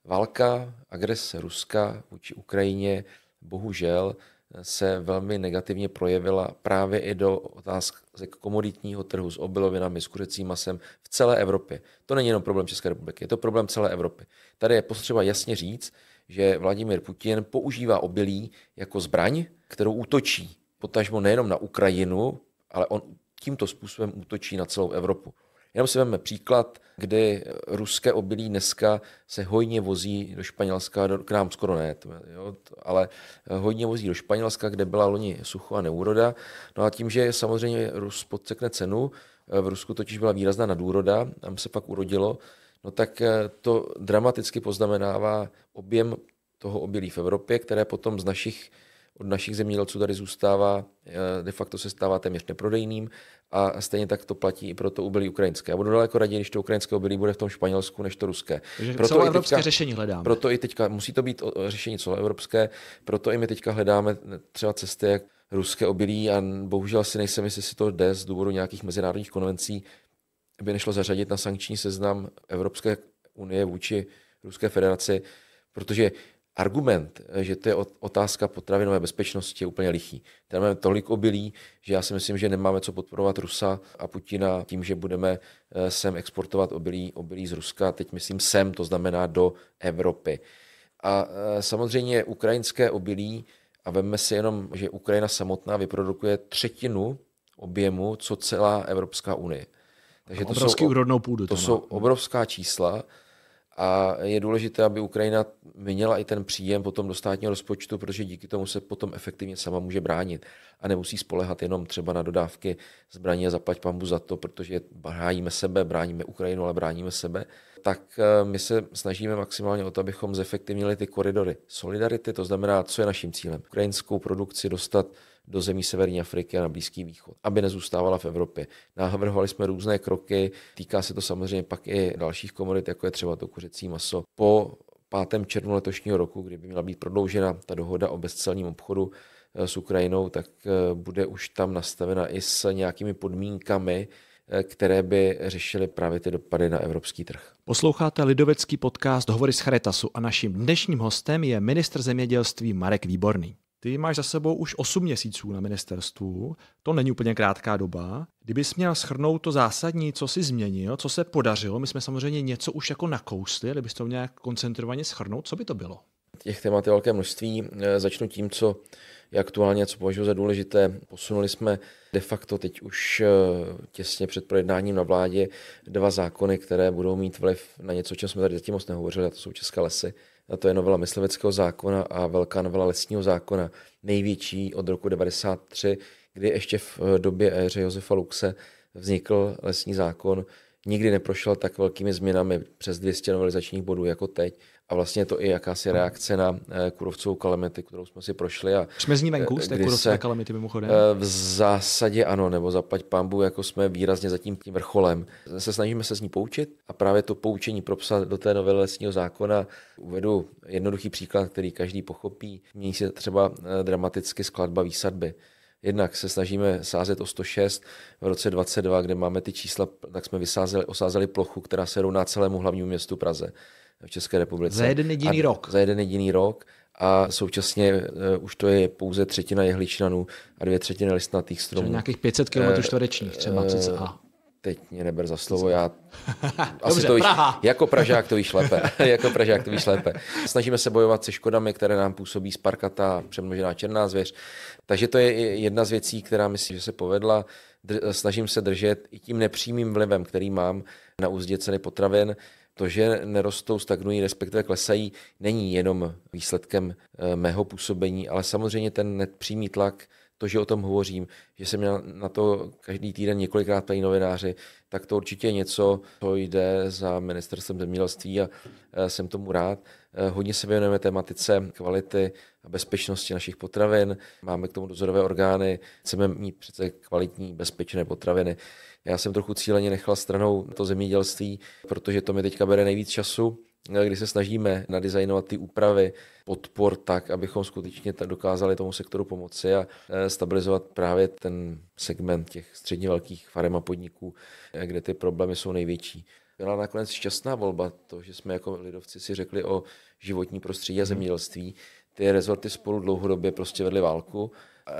Válka, agrese Ruska vůči Ukrajině bohužel se velmi negativně projevila právě i do otázek komoditního trhu s obilovinami, s kuřecím masem v celé Evropě. To není jenom problém České republiky, je to problém celé Evropy. Tady je potřeba jasně říct, že Vladimir Putin používá obilí jako zbraň, kterou útočí, potažmo nejenom na Ukrajinu, ale on tímto způsobem útočí na celou Evropu. Jenom si vezmeme příklad, kdy ruské obilí dneska se hojně vozí do Španělska, do, k nám skoro ne, to, jo, to, ale eh, hojně vozí do Španělska, kde byla loni sucho a neúroda. No a tím, že samozřejmě Rus podsekne cenu, eh, v Rusku totiž byla výrazná nadúroda, tam se pak urodilo, no tak eh, to dramaticky poznamenává objem toho obilí v Evropě, které potom z našich od našich zemědělců tady zůstává, eh, de facto se stává téměř neprodejným a stejně tak to platí i pro to obilí ukrajinské. Já budu daleko raději, když to ukrajinské obilí bude v tom Španělsku, než to ruské. Takže proto i teďka, řešení hledáme. Proto i teďka, musí to být řešení celoevropské, proto i my teďka hledáme třeba cesty, jak ruské obilí a bohužel si nejsem, jestli si to jde z důvodu nějakých mezinárodních konvencí, by nešlo zařadit na sankční seznam Evropské unie vůči Ruské federaci, protože argument, eh, že to je otázka potravinové bezpečnosti, je úplně lichý. Tady máme tolik obilí, že já si myslím, že nemáme co podporovat Rusa a Putina tím, že budeme eh, sem exportovat obilí, obilí z Ruska. Teď myslím sem, to znamená do Evropy. A eh, samozřejmě ukrajinské obilí, a veme si jenom, že Ukrajina samotná vyprodukuje třetinu objemu, co celá Evropská unie. Takže to obrovský jsou, úrodnou půdu. To jsou obrovská čísla a je důležité, aby Ukrajina měla i ten příjem potom do státního rozpočtu, protože díky tomu se potom efektivně sama může bránit a nemusí spolehat jenom třeba na dodávky zbraní a zaplať pambu za to, protože bráníme sebe, bráníme Ukrajinu, ale bráníme sebe. Tak eh, my se snažíme maximálně o to, abychom zefektivnili ty koridory solidarity, to znamená, co je naším cílem. Ukrajinskou produkci dostat do zemí Severní Afriky a na Blízký východ, aby nezůstávala v Evropě. Navrhovali jsme různé kroky, týká se to samozřejmě pak i dalších komodit, jako je třeba to kuřecí maso. Po 5. červnu letošního roku, kdy by měla být prodloužena ta dohoda o bezcelním obchodu eh, s Ukrajinou, tak eh, bude už tam nastavena i s nějakými podmínkami, eh, které by řešily právě ty dopady na evropský trh. Posloucháte lidovecký podcast Hovory z Charitasu a naším dnešním hostem je ministr zemědělství Marek Výborný. Ty máš za sebou už 8 měsíců na ministerstvu, to není úplně krátká doba. Kdybys měl schrnout to zásadní, co si změnil, co se podařilo, my jsme samozřejmě něco už jako nakousli, kdybys to nějak koncentrovaně schrnout, co by to bylo? Těch témat je velké množství. Eh, začnu tím, co je aktuálně, co považuji za důležité. Posunuli jsme de facto teď už eh, těsně před projednáním na vládě dva zákony, které budou mít vliv na něco, o čem jsme tady zatím moc nehovořili, a to jsou české lesy a to je novela mysliveckého zákona a velká novela lesního zákona, největší od roku 93, kdy ještě v eh, době éře Josefa Luxe vznikl lesní zákon. Nikdy neprošel tak velkými změnami přes 200 novelizačních bodů jako teď. A vlastně je to i jakási reakce na eh, kurovcovou kalamity, kterou jsme si prošli. A jsme z ní eh, venku, z té kurovcové kalamity mimochodem? Eh, v zásadě ano, nebo zaplať pambu, jako jsme výrazně zatím tím vrcholem. Se snažíme se z ní poučit a právě to poučení propsat do té novely lesního zákona. Uvedu jednoduchý příklad, který každý pochopí. Mění se třeba dramaticky skladba výsadby. Jednak se snažíme sázet o 106 v roce 22, kde máme ty čísla, tak jsme vysázeli, osázeli plochu, která se rovná celému hlavnímu městu Praze v České republice. Za jeden jediný a, rok. Za jeden jediný rok a současně uh, už to je pouze třetina jehličnanů a dvě třetiny listnatých stromů. Třeba nějakých 500 km eh, čtverečních třeba uh, Teď mě neber za slovo, já asi Dobře, to víš, jako Pražák to víš lépe. jako Pražák to víš lépe. Snažíme se bojovat se škodami, které nám působí sparkata, přemnožená černá zvěř. Takže to je jedna z věcí, která myslím, že se povedla. Dr- snažím se držet i tím nepřímým vlivem, který mám na úzdě ceny potravin, to, že nerostou, stagnují, respektive klesají, není jenom výsledkem eh, mého působení, ale samozřejmě ten nepřímý tlak, to, že o tom hovořím, že jsem měl na to každý týden několikrát tady novináři, tak to určitě je něco, co jde za ministerstvem zemědělství a eh, jsem tomu rád. Eh, hodně se věnujeme tematice kvality a bezpečnosti našich potravin. Máme k tomu dozorové orgány, chceme mít přece kvalitní, bezpečné potraviny. Já jsem trochu cíleně nechal stranou to zemědělství, protože to mi teďka bere nejvíc času, no kdy se snažíme nadizajnovat ty úpravy podpor tak, abychom skutečně dokázali tomu sektoru pomoci a e, stabilizovat právě ten segment těch středně velkých farem a podniků, e, kde ty problémy jsou největší. Byla nakonec šťastná volba to, že jsme jako lidovci si řekli o životní prostředí a mhm. zemědělství. Ty rezorty spolu dlouhodobě prostě vedly válku,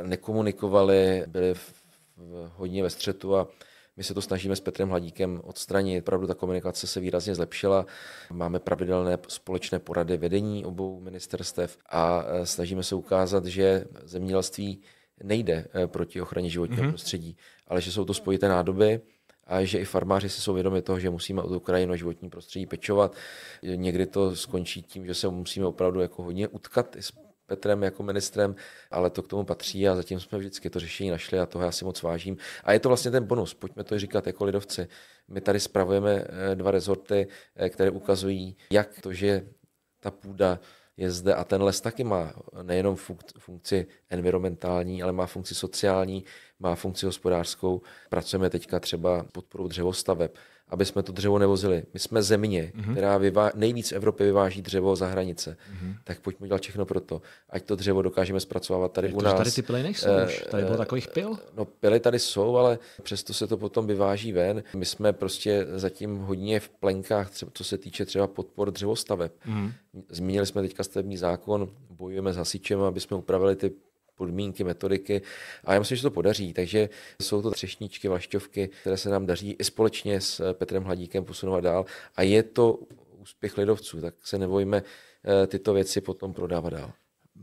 nekomunikovali, byli v, v, hodně ve střetu a my se to snažíme s Petrem Hladíkem odstranit. Opravdu ta komunikace se výrazně zlepšila. Máme pravidelné společné porady vedení obou ministerstev a e, snažíme se ukázat, že zemědělství nejde e, proti ochraně životního mm-hmm. prostředí, ale že jsou to spojité nádoby a že i farmáři si jsou vědomi toho, že musíme od Ukrajinu životní prostředí pečovat. Někdy to skončí tím, že se musíme opravdu jako hodně utkat s Petrem jako ministrem, ale to k tomu patří a zatím jsme vždycky to řešení našli a toho já si moc vážím. A je to vlastně ten bonus, pojďme to říkat jako lidovci. My tady spravujeme eh, dva rezorty, eh, které ukazují, jak to, že ta půda je zde a ten les taky má nejenom funkci environmentální, ale má funkci sociální, má funkci hospodářskou. Pracujeme teďka třeba podporou dřevostaveb, aby jsme to dřevo nevozili. My jsme země, mm-hmm. která vyvá- nejvíc v Evropě vyváží dřevo za hranice. Mm-hmm. Tak pojďme dělat všechno pro to, ať to dřevo dokážeme zpracovávat tady Jak u nás. tady ty pily nejsou uh, eh, už? Tady bylo eh, takových pil? No pily tady jsou, ale přesto se to potom vyváží ven. My jsme prostě zatím hodně v plenkách, třeba, co se týče třeba podpor dřevostaveb. Mm-hmm. Zmínili jsme teďka stavební zákon, bojujeme s hasičem, aby jsme upravili ty podmínky, metodiky a já myslím, že to podaří. Takže jsou to třešničky, vlašťovky, které se nám daří i společně s eh, Petrem Hladíkem posunovat dál a je to úspěch lidovců, tak se nebojme eh, tyto věci potom prodávat dál.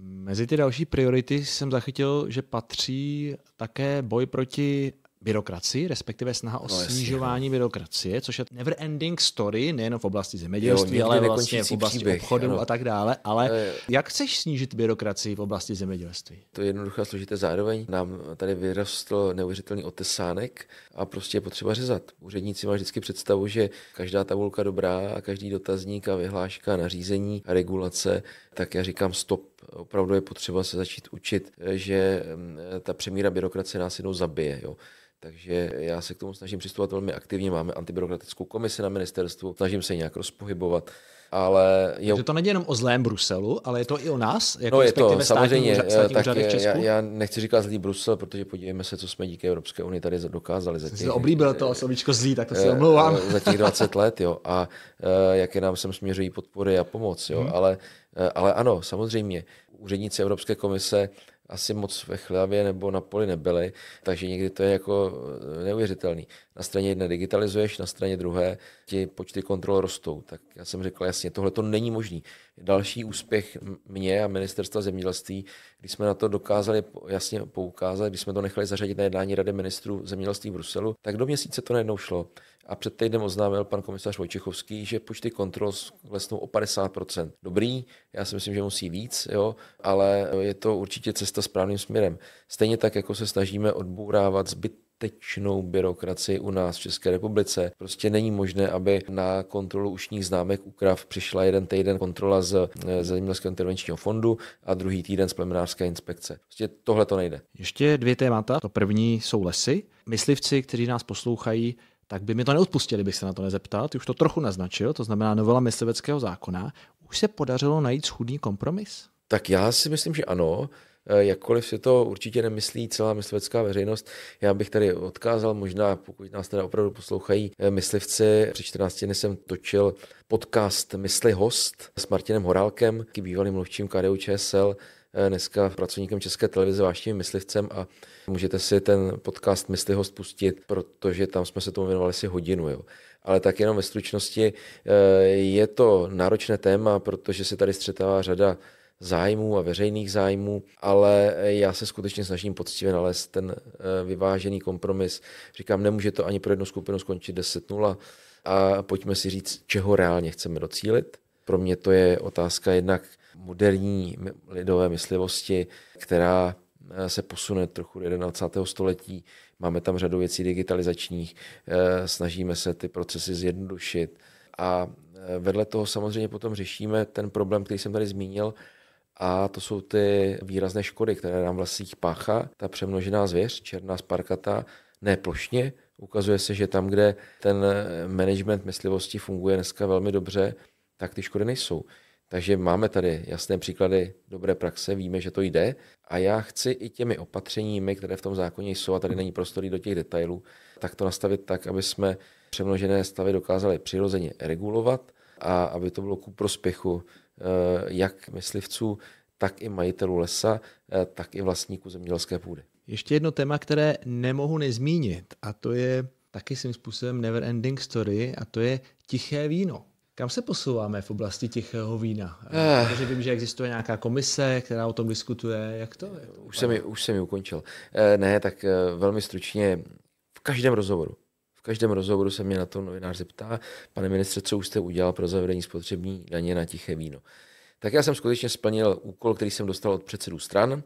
Mezi ty další priority jsem zachytil, že patří také boj proti byrokracii, respektive snaha o no, snižování jasně. byrokracie, což je never ending story, nejen v oblasti zemědělství, jo, ale vlastně v oblasti příběh, obchodu ano. a tak dále. Ale e, jak chceš snížit byrokracii v oblasti zemědělství? To je jednoduché složité zároveň. Nám tady vyrostl neuvěřitelný otesánek a prostě je potřeba řezat. Úředníci mají vždycky představu, že každá tabulka dobrá a každý dotazník a vyhláška, nařízení a regulace, tak já říkám stop opravdu je potřeba se začít učit, že mm, ta přemíra byrokracie nás jednou zabije. Jo. Takže já se k tomu snažím přistupovat velmi aktivně. Máme antibyrokratickou komisi na ministerstvu, snažím se nějak rozpohybovat ale jo. Takže to není jenom o zlém Bruselu, ale je to i o nás, jako no je to, samozřejmě, úřad, eh, státní tak v Česku? Já, já, nechci říkat zlý Brusel, protože podívejme se, co jsme díky Evropské unii tady dokázali. Za těch, oblíbil to slovíčko zlý, tak to si eh, omlouvám. Eh, za těch 20 let, jo. A jaké nám sem směřují podpory a pomoc, jo. Hmm. Ale, ale ano, samozřejmě, úředníci Evropské komise asi moc ve Chlavě nebo na poli nebyly, takže někdy to je jako eh, neuvěřitelný. Na straně jedné digitalizuješ, na straně druhé ti počty kontrol rostou. Tak já jsem řekl, jasně, tohle to není možný. Další úspěch mě a ministerstva zemědělství, když jsme na to dokázali jasně poukázat, když jsme to nechali zařadit na jednání Rady ministrů zemědělství v Bruselu, tak do měsíce to najednou šlo a před týdnem oznámil pan komisař Vojčichovský, že počty kontrol klesnou o 50%. Dobrý, já si myslím, že musí víc, jo, ale je to určitě cesta správným směrem. Stejně tak, jako se snažíme odbourávat zbyt tečnou byrokracii u nás v České republice. Prostě není možné, aby na kontrolu ušních známek úkrav přišla jeden týden kontrola z, z Zemědělského intervenčního fondu a druhý týden z plemenářské inspekce. Prostě tohle to nejde. Ještě dvě témata. To první jsou lesy. Myslivci, kteří nás poslouchají, tak by mi to neodpustili, bych se na to nezeptal. Ty už to trochu naznačil, to znamená novela mysliveckého zákona. Už se podařilo najít schudný kompromis? Tak já si myslím, že ano. E, jakkoliv si to určitě nemyslí celá myslivecká veřejnost, já bych tady odkázal možná, pokud nás teda opravdu poslouchají e, myslivci, před 14 dny jsem točil podcast Mysli host s Martinem Horálkem, bývalým mluvčím KDU ČSL, Eh, dneska pracovníkem České televize Vášnivým myslivcem a můžete si ten podcast Myslihost pustit, protože tam jsme se tomu věnovali si hodinu. Jo. Ale tak jenom ve stručnosti eh, je to náročné téma, protože se tady střetává řada zájmů a veřejných zájmů, ale já se skutečně snažím poctivě nalézt ten eh, vyvážený kompromis. Říkám, nemůže to ani pro jednu skupinu skončit 10-0 a pojďme si říct, čeho reálně chceme docílit. Pro mě to je otázka jednak moderní lidové myslivosti, která eh, se posune trochu do 21. století. Máme tam řadu věcí digitalizačních, eh, snažíme se ty procesy zjednodušit. A eh, vedle toho samozřejmě potom řešíme ten problém, který jsem tady zmínil, a to jsou ty výrazné škody, které nám v lesích Ta přemnožená zvěř, černá sparkata, ne plošně, ukazuje se, že tam, kde ten management myslivosti funguje dneska velmi dobře, tak ty škody nejsou. Takže máme tady jasné příklady dobré praxe, víme, že to jde a já chci i těmi opatřeními, které v tom zákoně jsou, a tady není prostory do těch detailů, tak to nastavit tak, aby jsme přemnožené stavy dokázali přirozeně regulovat a aby to bylo ku prospěchu eh, jak myslivců, tak i majitelů lesa, eh, tak i vlastníků zemědělské půdy. Ještě jedno téma, které nemohu nezmínit, a to je taky svým způsobem never ending story, a to je tiché víno. Kam se posouváme v oblasti těch eh, vína? Eh, eh. Protože vím, že existuje nějaká komise, která o tom diskutuje. Jak to? už, jsem ji, už jsem ji ukončil. Eh, ne, tak eh, velmi stručně. V každém rozhovoru. V každém rozhovoru se mě na to novinář zeptá, pane ministře, co už jste udělal pro zavedení spotřební daně na tiché víno. Tak já jsem skutečně splnil úkol, který jsem dostal od předsedů stran,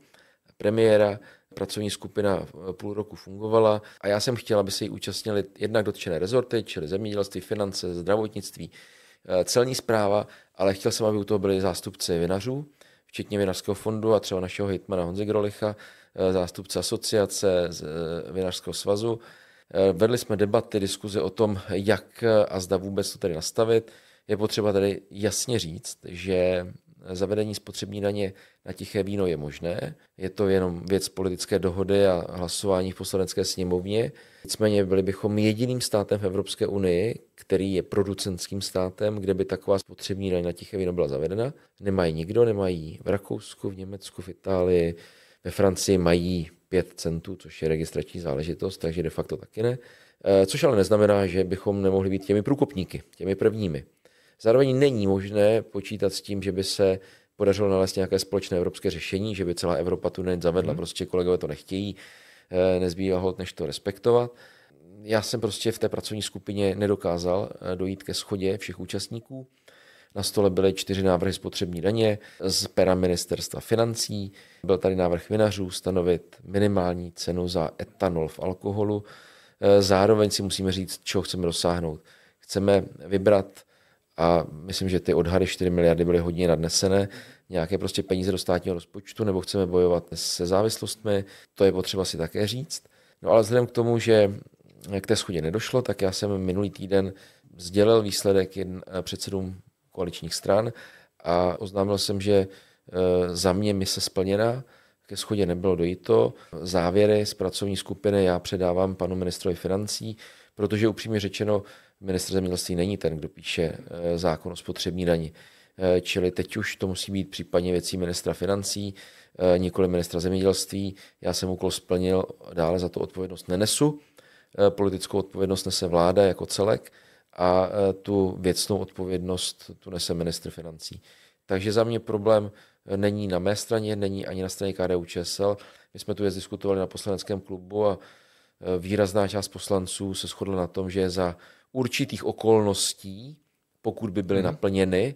premiéra, pracovní skupina eh, půl roku fungovala a já jsem chtěl, aby se jí účastnili jednak dotčené rezorty, čili zemědělství, finance, zdravotnictví, Eh, celní zpráva, ale chtěl jsem, aby u toho byli zástupci vinařů, včetně vinařského fondu a třeba našeho hitmana Honzy Grolicha, eh, zástupce asociace z eh, vinařského svazu. Vedli jsme debaty, diskuze o tom, jak a zda vůbec to tady nastavit. Je potřeba tady jasně říct, že zavedení spotřební daně na tiché víno je možné. Je to jenom věc politické dohody a hlasování v poslanecké sněmovně. Nicméně byli bychom jediným státem v Evropské unii, který je producentským státem, kde by taková spotřební daň na tiché víno byla zavedena. Nemají nikdo, nemají v Rakousku, v Německu, v Itálii, ve Francii mají 5 centů, což je registrační záležitost, takže de facto taky ne. Eh, což ale neznamená, že bychom nemohli být těmi průkopníky, těmi prvními. Zároveň není možné počítat s tím, že by se podařilo nalézt nějaké společné evropské řešení, že by celá Evropa tu nejen zavedla, hmm. prostě kolegové to nechtějí, eh, nezbývá hod, než to respektovat. Já jsem prostě v té pracovní skupině nedokázal eh, dojít ke schodě všech účastníků. Na stole byly čtyři návrhy spotřební daně z pera ministerstva financí. Byl tady návrh vinařů stanovit minimální cenu za etanol v alkoholu. Eh, zároveň si musíme říct, čeho chceme dosáhnout. Chceme vybrat a myslím, že ty odhady 4 miliardy byly hodně nadnesené, nějaké prostě peníze do státního rozpočtu, nebo chceme bojovat se závislostmi, to je potřeba si také říct. No ale vzhledem k tomu, že k té schodě nedošlo, tak já jsem minulý týden sdělil výsledek jedn, eh, předsedům koaličních stran a oznámil jsem, že eh, za mě mise splněna, ke schodě nebylo dojito. Závěry z pracovní skupiny já předávám panu ministrovi financí, protože upřímně řečeno minister zemědělství není ten, kdo píše eh, zákon o spotřební dani. Eh, čili teď už to musí být případně věcí ministra financí, eh, nikoli ministra zemědělství. Já jsem úkol splnil, dále za to odpovědnost nenesu. Politickou odpovědnost nese vláda jako celek a tu věcnou odpovědnost tu nese ministr financí. Takže za mě problém není na mé straně, není ani na straně KDU ČSL. My jsme tu věc diskutovali na poslaneckém klubu a výrazná část poslanců se shodla na tom, že za určitých okolností, pokud by byly hmm. naplněny,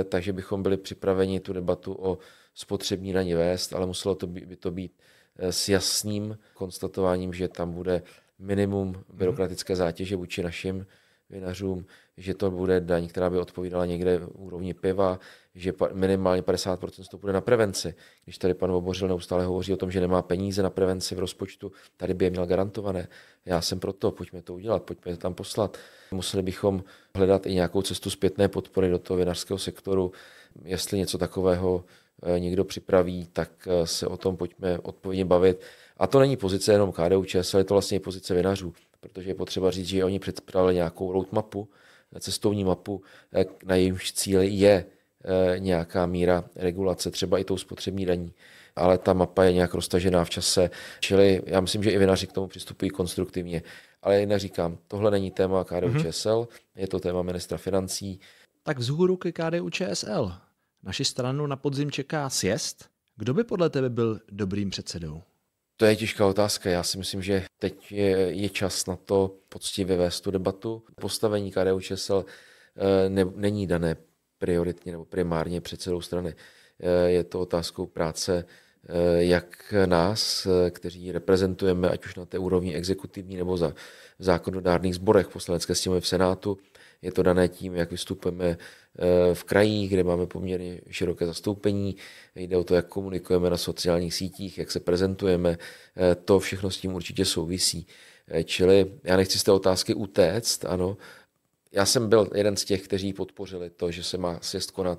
eh, takže bychom byli připraveni tu debatu o spotřební daně vést, ale muselo to by, to být eh, s jasným konstatováním, že tam bude minimum mhm. byrokratické zátěže vůči našim vinařům, že to bude daň, která by odpovídala někde úrovni piva, že minimálně 50% to bude na prevenci. Když tady pan Vobořil neustále hovoří o tom, že nemá peníze na prevenci v rozpočtu, tady by je měl garantované. Já jsem proto, pojďme to udělat, pojďme je tam poslat. Museli bychom hledat i nějakou cestu zpětné podpory do toho vinařského sektoru. Jestli něco takového eh, někdo připraví, tak eh, se o tom pojďme odpovědně bavit. A to není pozice jenom KDU ČSL, je to vlastně pozice vinařů protože je potřeba říct, že oni představili nějakou roadmapu, cestovní mapu, eh, na jejímž cíli je eh, nějaká míra regulace, třeba i tou spotřební daní. Ale ta mapa je nějak roztažená v čase, čili já myslím, že i vinaři k tomu přistupují konstruktivně. Ale jinak říkám, tohle není téma KDU mm-hmm. ČSL, je to téma ministra financí. Tak vzhůru ke KDU ČSL. Naši stranu na podzim čeká sjest. Kdo by podle tebe byl dobrým předsedou? To je těžká otázka. Já si myslím, že teď je, je čas na to poctivě vést tu debatu. Postavení KDU ČSL eh, ne, není dané prioritně nebo primárně předsedou strany. Eh, je to otázkou práce eh, jak nás, kteří reprezentujeme, ať už na té úrovni exekutivní nebo za zákonodárných sborech, poslanecké sněmovny v Senátu, je to dané tím, jak vystupujeme eh, v krajích, kde máme poměrně široké zastoupení. Jde o to, jak komunikujeme na sociálních sítích, jak se prezentujeme. Eh, to všechno s tím určitě souvisí. Eh, čili já nechci z té otázky utéct, ano. Já jsem byl jeden z těch, kteří podpořili to, že se má sjezd konat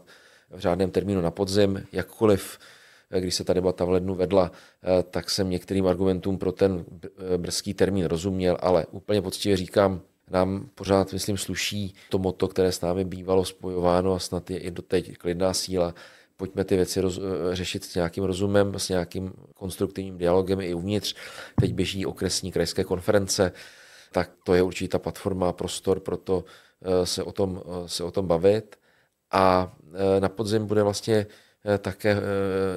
v řádném termínu na podzim, jakkoliv když se ta debata v lednu vedla, tak jsem některým argumentům pro ten brzký termín rozuměl, ale úplně poctivě říkám, nám pořád, myslím, sluší to moto, které s námi bývalo spojováno a snad je i doteď klidná síla. Pojďme ty věci roz, eh, řešit s nějakým rozumem, s nějakým konstruktivním dialogem i uvnitř. Teď běží okresní krajské konference, tak to je určitě ta platforma, prostor pro to eh, se o tom, eh, se o tom bavit. A na podzim bude vlastně také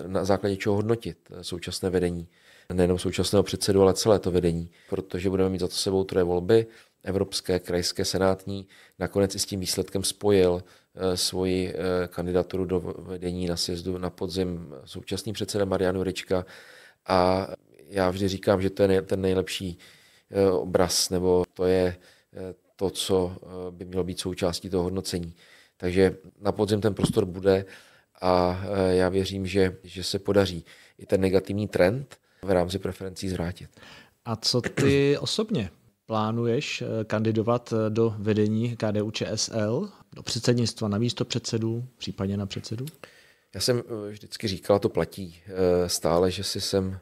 na základě čeho hodnotit současné vedení. Nejenom současného předsedu, ale celé to vedení, protože budeme mít za to sebou troje volby evropské, krajské, senátní, nakonec i s tím výsledkem spojil eh, svoji eh, kandidaturu do vedení na sjezdu na podzim současný předseda Marianu Rička a já vždy říkám, že to je ten nejlepší eh, obraz, nebo to je to, co by mělo být součástí toho hodnocení. Takže na podzim ten prostor bude a já věřím, že, že se podaří i ten negativní trend v rámci preferencí zvrátit. A co ty osobně? plánuješ eh, kandidovat eh, do vedení KDU ČSL, do předsednictva na místo předsedu, případně na předsedu? Já jsem eh, vždycky říkal, to platí stále, že si jsem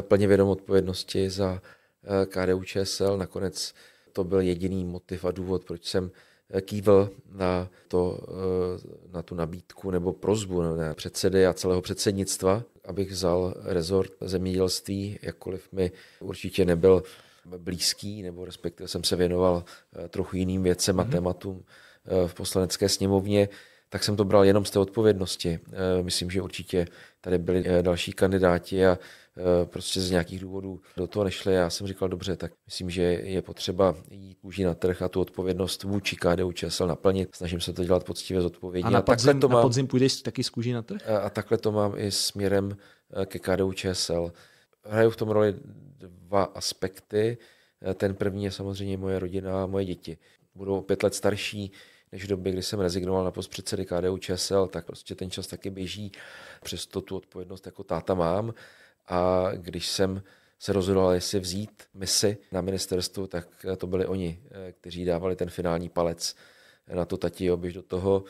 plně vědom odpovědnosti za KDU ČSL. Nakonec to byl jediný motiv a důvod, proč jsem kývil na, to, na tu nabídku nebo prozbu na předsedy a celého předsednictva, abych vzal rezort zemědělství, jakkoliv mi určitě nebyl blízký, nebo respektive jsem se věnoval eh, trochu jiným věcem a mhm. tématům eh, v poslanecké sněmovně, tak jsem to bral jenom z té odpovědnosti. Eh, myslím, že určitě tady byli další kandidáti a prostě z nějakých důvodů do toho nešli. Já jsem říkal, dobře, tak myslím, že je potřeba jít kůži na trh a tu odpovědnost vůči KDU ČSL naplnit. Snažím se to dělat poctivě zodpovědně. A na podzim, a takhle to mám, na podzim půjdeš taky z kůži na trh? A, a takhle to mám i směrem ke KDU ČSL hrajou v tom roli dva aspekty. Eh, ten první je samozřejmě moje rodina a moje děti. Budou pět let starší než v době, kdy jsem rezignoval na post předsedy KDU ČSL, tak prostě ten čas taky běží. Přesto tu odpovědnost jako táta mám. A když jsem se rozhodoval, jestli vzít misi na ministerstvu, tak eh, to byli oni, eh, kteří dávali ten finální palec na to tati, jo, běž do toho,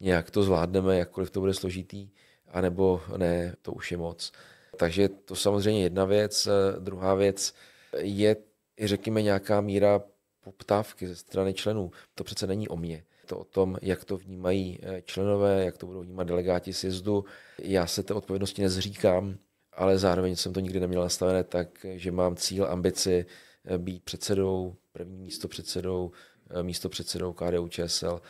nějak to zvládneme, jakkoliv to bude složitý, anebo ne, to už je moc. Takže to samozřejmě jedna věc. Eh, druhá věc je, řekněme, nějaká míra poptávky ze strany členů. To přece není o mě. To o tom, jak to vnímají eh, členové, jak to budou vnímat delegáti sjezdu. Já se té odpovědnosti nezříkám, ale zároveň jsem to nikdy neměl nastavené tak, že mám cíl, ambici eh, být předsedou, první místo předsedou, místo předsedou KDU ČSL.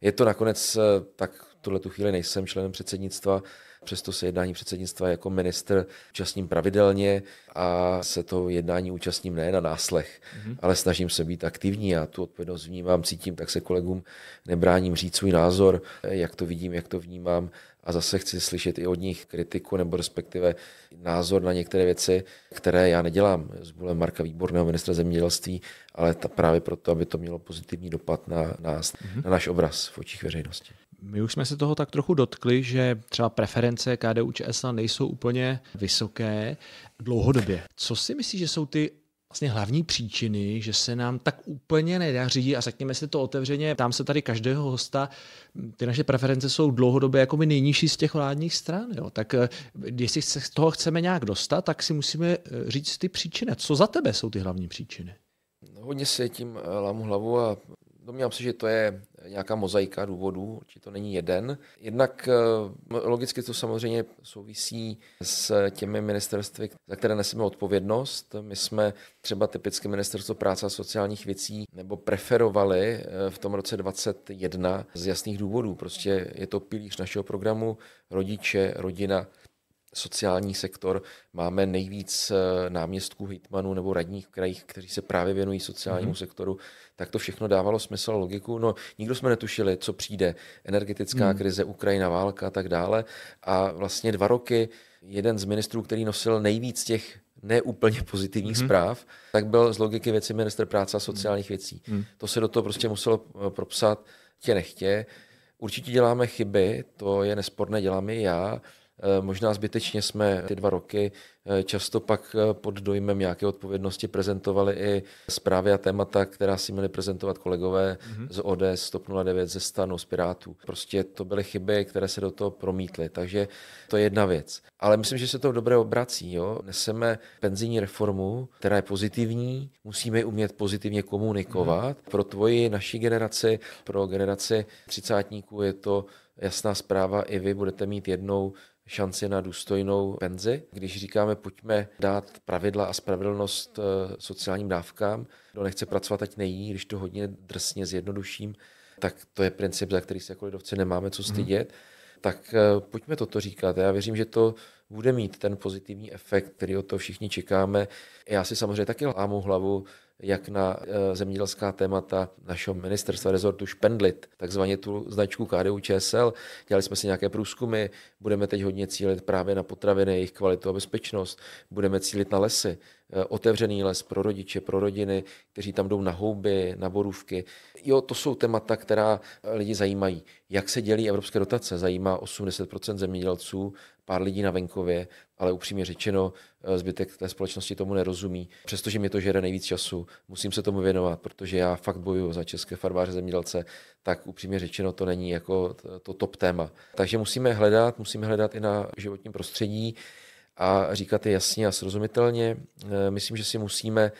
Je to nakonec, tak tuhle tu chvíli nejsem členem předsednictva, Přesto se jednání předsednictva jako minister účastním pravidelně a se to jednání účastním ne na náslech, mm-hmm. ale snažím se být aktivní. a tu odpovědnost vnímám, cítím, tak se kolegům nebráním říct svůj názor, jak to vidím, jak to vnímám a zase chci slyšet i od nich kritiku nebo respektive názor na některé věci, které já nedělám s Marka Výborného, ministra zemědělství, ale ta právě proto, aby to mělo pozitivní dopad na nás, mm-hmm. na náš obraz v očích veřejnosti. My už jsme se toho tak trochu dotkli, že třeba preference KDU ČSL nejsou úplně vysoké dlouhodobě. Co si myslíš, že jsou ty vlastně hlavní příčiny, že se nám tak úplně nedaří a řekněme si to otevřeně, tam se tady každého hosta, ty naše preference jsou dlouhodobě jako by nejnižší z těch vládních stran. Jo. Tak eh, jestli se z toho chceme nějak dostat, tak si musíme eh, říct ty příčiny. Co za tebe jsou ty hlavní příčiny? Hodně se tím eh, lámu hlavu a Domnívám jako se, že to je nějaká mozaika důvodů, či to není jeden. Jednak eh, no, logicky to samozřejmě souvisí s těmi ministerstvy, za které neseme odpovědnost. My jsme třeba typicky ministerstvo práce a sociálních věcí nebo preferovali eh, v tom roce 2021 z jasných důvodů. Prostě je to pilíř našeho programu rodiče, rodina, sociální sektor. Máme nejvíc eh, náměstků hejtmanů nebo radních v krajích, kteří se právě věnují sociálnímu mm-hmm. sektoru. Tak to všechno dávalo smysl, a logiku. No, nikdo jsme netušili, co přijde. Energetická mm-hmm. krize, Ukrajina, válka a tak dále. A vlastně dva roky jeden z ministrů, který nosil nejvíc těch neúplně pozitivních mm-hmm. zpráv, tak byl z logiky věci minister práce a sociálních mhm. věcí. Mm-hmm. To se do toho prostě muselo eh, propsat tě nechtě. Určitě děláme chyby, to je nesporné, dělám i já Eh, možná zbytečně jsme ty dva roky eh, často pak eh, pod dojmem nějaké odpovědnosti prezentovali i zprávy a témata, která si měli prezentovat kolegové mm-hmm. z ODS, TOP 09, ze Stanu, z Pirátů. Prostě to byly chyby, které se do toho promítly, takže to je jedna věc. Ale myslím, že se to v dobré obrací. Jo? Neseme penzijní reformu, která je pozitivní, musíme umět pozitivně komunikovat. Mm-hmm. Pro tvoji, naší generaci, pro generaci třicátníků je to jasná zpráva, i vy budete mít jednou šanci na důstojnou penzi. Když říkáme, pojďme dát pravidla a spravedlnost eh, sociálním dávkám, kdo nechce pracovat, ať nejí, když to hodně drsně zjednoduším, tak to je princip, za který se jako lidovci nemáme co mhm. stydět. Hmm. Tak eh, pojďme toto říkat. Já věřím, že to bude mít ten pozitivní efekt, který o to všichni čekáme. Já si samozřejmě taky lámu hlavu, jak na e, zemědělská témata našeho ministerstva rezortu špendlit, takzvaně tu značku KDU ČSL. Dělali jsme si nějaké průzkumy, budeme teď hodně cílit právě na potraviny, jejich kvalitu a bezpečnost, budeme cílit na lesy. Eh, otevřený les pro rodiče, pro rodiny, kteří tam jdou na houby, na borůvky. Jo, to jsou témata, která eh, lidi zajímají. Jak se dělí evropské dotace? Zajímá 80% zemědělců, pár lidí na venkově, ale upřímně řečeno, eh, zbytek té společnosti tomu nerozumí. Přestože mi to žere nejvíc času, musím se tomu věnovat, protože já fakt bojuju za české farmáře zemědělce, tak upřímně řečeno to není jako to top téma. Takže musíme hledat, musíme hledat i na životním prostředí a říkat je jasně a srozumitelně. E, myslím, že si musíme,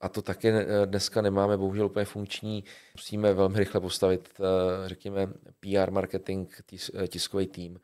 a to taky e, dneska nemáme bohužel úplně funkční, musíme velmi rychle postavit, e, řekněme, PR marketing, tiskový tým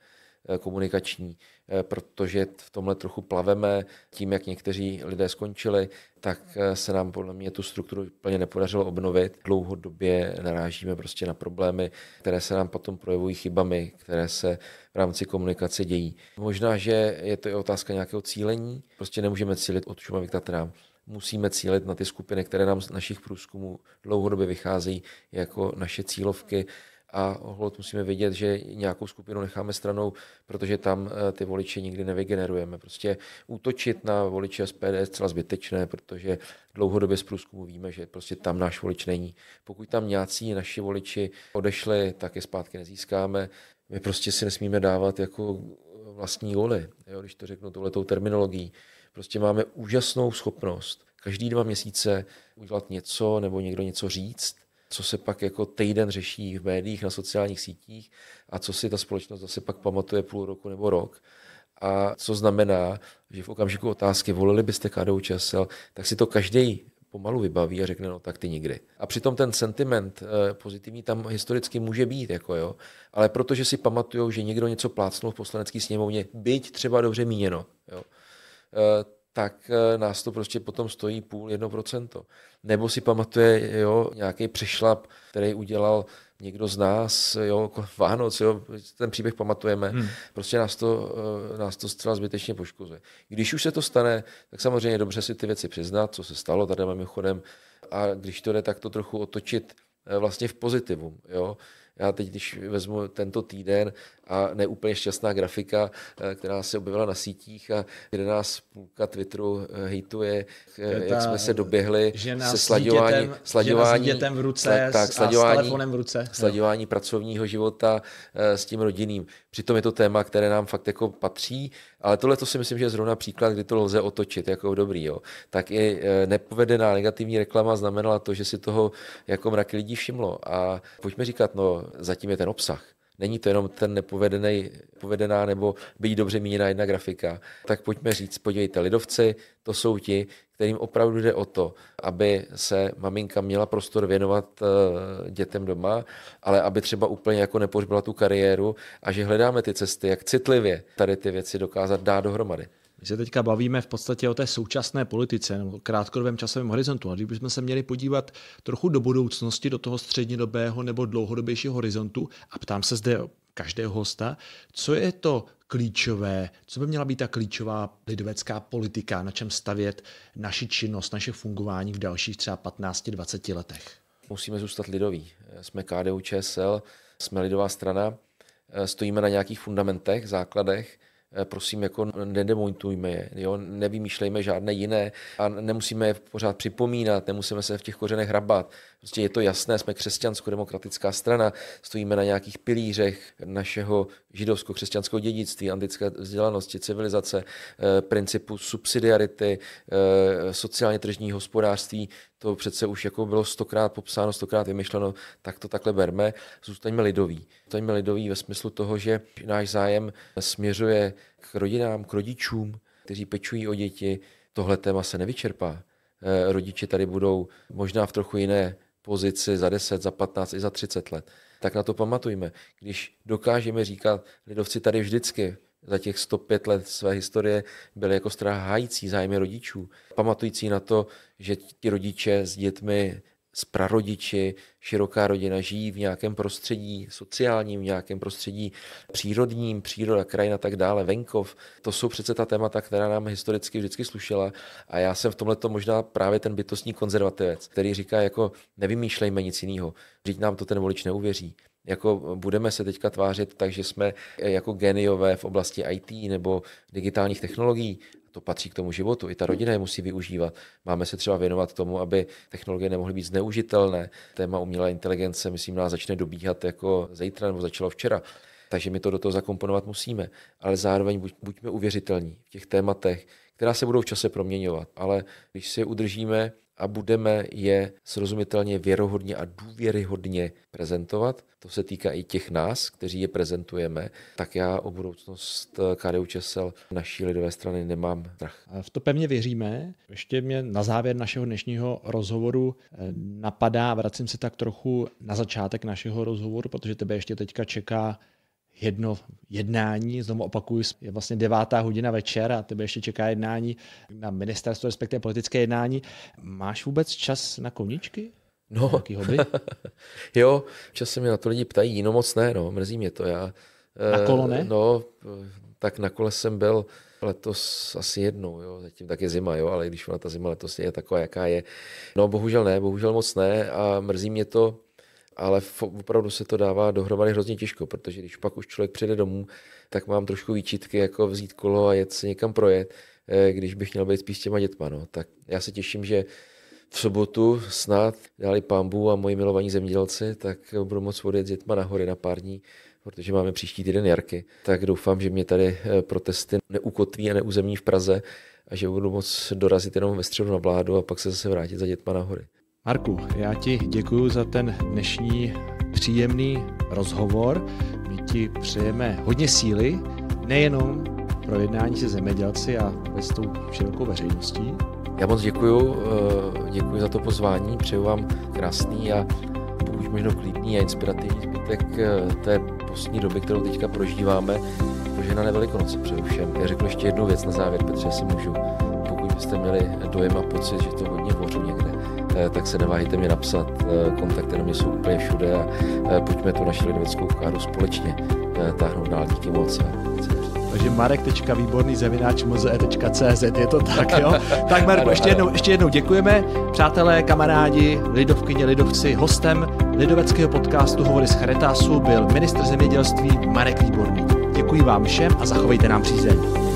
komunikační. Eh, protože v tomhle trochu plaveme tím, jak někteří lidé skončili, tak eh, se nám podle mě tu strukturu plně nepodařilo obnovit. Dlouhodobě narážíme prostě na problémy, které se nám potom projevují chybami, které se v rámci komunikace dějí. Možná, že je to i otázka nějakého cílení. Prostě nemůžeme cílit od Šumavy k Tatrám musíme cílit na ty skupiny, které nám z našich průzkumů dlouhodobě vycházejí jako naše cílovky a hold musíme vidět, že nějakou skupinu necháme stranou, protože tam eh, ty voliče nikdy nevygenerujeme. Prostě útočit na voliče SPD je zcela zbytečné, protože dlouhodobě z průzkumu víme, že prostě tam náš volič není. Pokud tam nějací naši voliči odešli, tak je zpátky nezískáme. My prostě si nesmíme dávat jako vlastní goly, jo, když to řeknu touhletou terminologií. Prostě máme úžasnou schopnost každý dva měsíce udělat něco nebo někdo něco říct, co se pak jako týden řeší v médiích, na sociálních sítích a co si ta společnost zase pak pamatuje půl roku nebo rok. A co znamená, že v okamžiku otázky volili byste KDU časel, tak si to každý pomalu vybaví a řekne, no tak ty nikdy. A přitom ten sentiment eh, pozitivní tam historicky může být, jako jo. Ale protože si pamatujou, že někdo něco plácnul v poslanecké sněmovně, byť třeba dobře míněno, jo, eh, tak eh, nás to prostě potom stojí půl, jedno procento. Nebo si pamatuje jo, nějaký přešlap, který udělal někdo z nás, jo, Vánoc, jo, ten příběh pamatujeme, hmm. prostě nás to, eh, nás to zcela zbytečně poškozuje. Když už se to stane, tak samozřejmě dobře si ty věci přiznat, co se stalo tady mimochodem, a když to jde, tak to trochu otočit eh, vlastně v pozitivu. Jo? Já teď, když vezmu tento týden, a neúplně šťastná grafika, eh, která se objevila na sítích a kde nás půlka Twitteru eh, hejtuje, eh, jak jsme se doběhli se sladěvání, dětem, slaďování, dětem v ruce tak, a s telefonem v ruce. Sladěvání jo. pracovního života s tím rodinným. Přitom je to téma, které nám fakt jako patří, ale tohle to si myslím, že je zrovna příklad, kdy to lze otočit jako dobrý. Jo. Tak i nepovedená negativní reklama znamenala to, že si toho jako mraky lidí všimlo. A pojďme říkat, no zatím je ten obsah. Není to jenom ten nepovedený, povedená nebo být dobře míněná jedna grafika. Tak pojďme říct, podívejte, lidovci, to jsou ti, kterým opravdu jde o to, aby se maminka měla prostor věnovat eh, dětem doma, ale aby třeba úplně jako nepořbila tu kariéru a že hledáme ty cesty, jak citlivě tady ty věci dokázat dát dohromady. My se teďka bavíme v podstatě o té současné politice nebo krátkodobém časovém horizontu. A kdybychom se měli podívat trochu do budoucnosti, do toho střednědobého nebo dlouhodobějšího horizontu, a ptám se zde každého hosta, co je to klíčové, co by měla být ta klíčová lidovecká politika, na čem stavět naši činnost, naše fungování v dalších třeba 15-20 letech? Musíme zůstat lidoví. Jsme KDU ČSL, jsme lidová strana, stojíme na nějakých fundamentech, základech, Eh, prosím, jako nedemontujme je, jo? nevymýšlejme žádné jiné a nemusíme je pořád připomínat, nemusíme se v těch kořenech hrabat. Prostě je to jasné, jsme křesťansko-demokratická strana, stojíme na nějakých pilířech našeho židovsko-křesťanského dědictví, antické vzdělanosti, civilizace, eh, principu subsidiarity, eh, sociálně tržní hospodářství. To přece už jako bylo stokrát popsáno, stokrát vymyšleno, tak to takhle berme. Zůstaňme lidoví. Zůstaňme lidoví ve smyslu toho, že náš zájem směřuje k rodinám, k rodičům, kteří pečují o děti. Tohle téma se nevyčerpá eh, rodiče tady budou možná v trochu jiné pozici za 10, za 15 i za 30 let. Tak na to pamatujme. Když dokážeme říkat, lidovci tady vždycky za těch 105 let své historie byli jako strahající zájmy rodičů, pamatující na to, že ti rodiče s dětmi s prarodiči, široká rodina žijí v nějakém prostředí sociálním, v nějakém prostředí přírodním, příroda, krajina tak dále, venkov. To jsou přece ta témata, která nám historicky vždycky slušela a já jsem v tomhle možná právě ten bytostní konzervativec, který říká jako nevymýšlejme nic jiného, říct nám to ten volič neuvěří jako budeme se teďka tvářit tak, že jsme jako geniové v oblasti IT nebo digitálních technologií, to patří k tomu životu. I ta rodina je musí využívat. Máme se třeba věnovat tomu, aby technologie nemohly být zneužitelné. Téma umělé inteligence, myslím, nás začne dobíhat jako zítra nebo začalo včera. Takže my to do toho zakomponovat musíme. Ale zároveň buď, buďme uvěřitelní v těch tématech, která se budou v čase proměňovat. Ale když si je udržíme a budeme je srozumitelně, věrohodně a důvěryhodně prezentovat. To se týká i těch nás, kteří je prezentujeme. Tak já o budoucnost eh, KDU česel naší lidové strany nemám strach. V to pevně věříme. Ještě mě na závěr našeho dnešního rozhovoru eh, napadá, vracím se tak trochu na začátek našeho rozhovoru, protože tebe ještě teďka čeká jedno jednání, znovu opakuju, je vlastně devátá hodina večer a tebe ještě čeká jednání na ministerstvo, respektive politické jednání. Máš vůbec čas na koničky? No. Jaký hobby? jo, čas se mi na to lidi ptají, no moc ne, no, mrzí mě to. Já, na eh, kolo ne? No, tak na kole jsem byl letos asi jednou, jo. zatím tak je zima, jo, ale když ona ta zima letos je taková, jaká je. No bohužel ne, bohužel moc ne a mrzí mě to, ale opravdu se to dává dohromady hrozně těžko, protože když pak už člověk přijde domů, tak mám trošku výčitky, jako vzít kolo a jet se někam projet, eh, když bych měl být spíš s těma dětma. No. Tak já se těším, že v sobotu snad dali pambu a moji milovaní zemědělci, tak budu moc odjet s dětma nahoře na pár dní, protože máme příští týden jarky. Tak doufám, že mě tady eh, protesty neukotví a neuzemní v Praze a že budu moc dorazit jenom ve středu na vládu a pak se zase vrátit za dětma nahoře. Marku, já ti děkuji za ten dnešní příjemný rozhovor. My ti přejeme hodně síly, nejenom pro jednání se zemědělci a s tou širokou veřejností. Já moc děkuji, eh, děkuji za to pozvání, přeju vám krásný a pokud možno klidný a inspirativní zbytek eh, té poslední doby, kterou teďka prožíváme. na nevelikonoce přeju všem. Já řeknu ještě jednu věc na závěr, Petře, si můžu. Pokud byste měli dojem a pocit, že to hodně hoří někde, Eh, tak se neváhejte mi napsat. Eh, kontakty na mě jsou úplně všude a eh, pojďme tu naši lidovickou káru společně táhnout dál. Díky moc. Takže marek.výborný zavináč mze.cz, je to tak, jo? Tak Marku, ještě jednou, ještě jednou děkujeme. Přátelé, kamarádi, lidovkyně, lidovci, hostem lidoveckého podcastu Hovory z Charitásu byl ministr zemědělství Marek Výborný. Děkuji vám všem a zachovejte nám přízeň.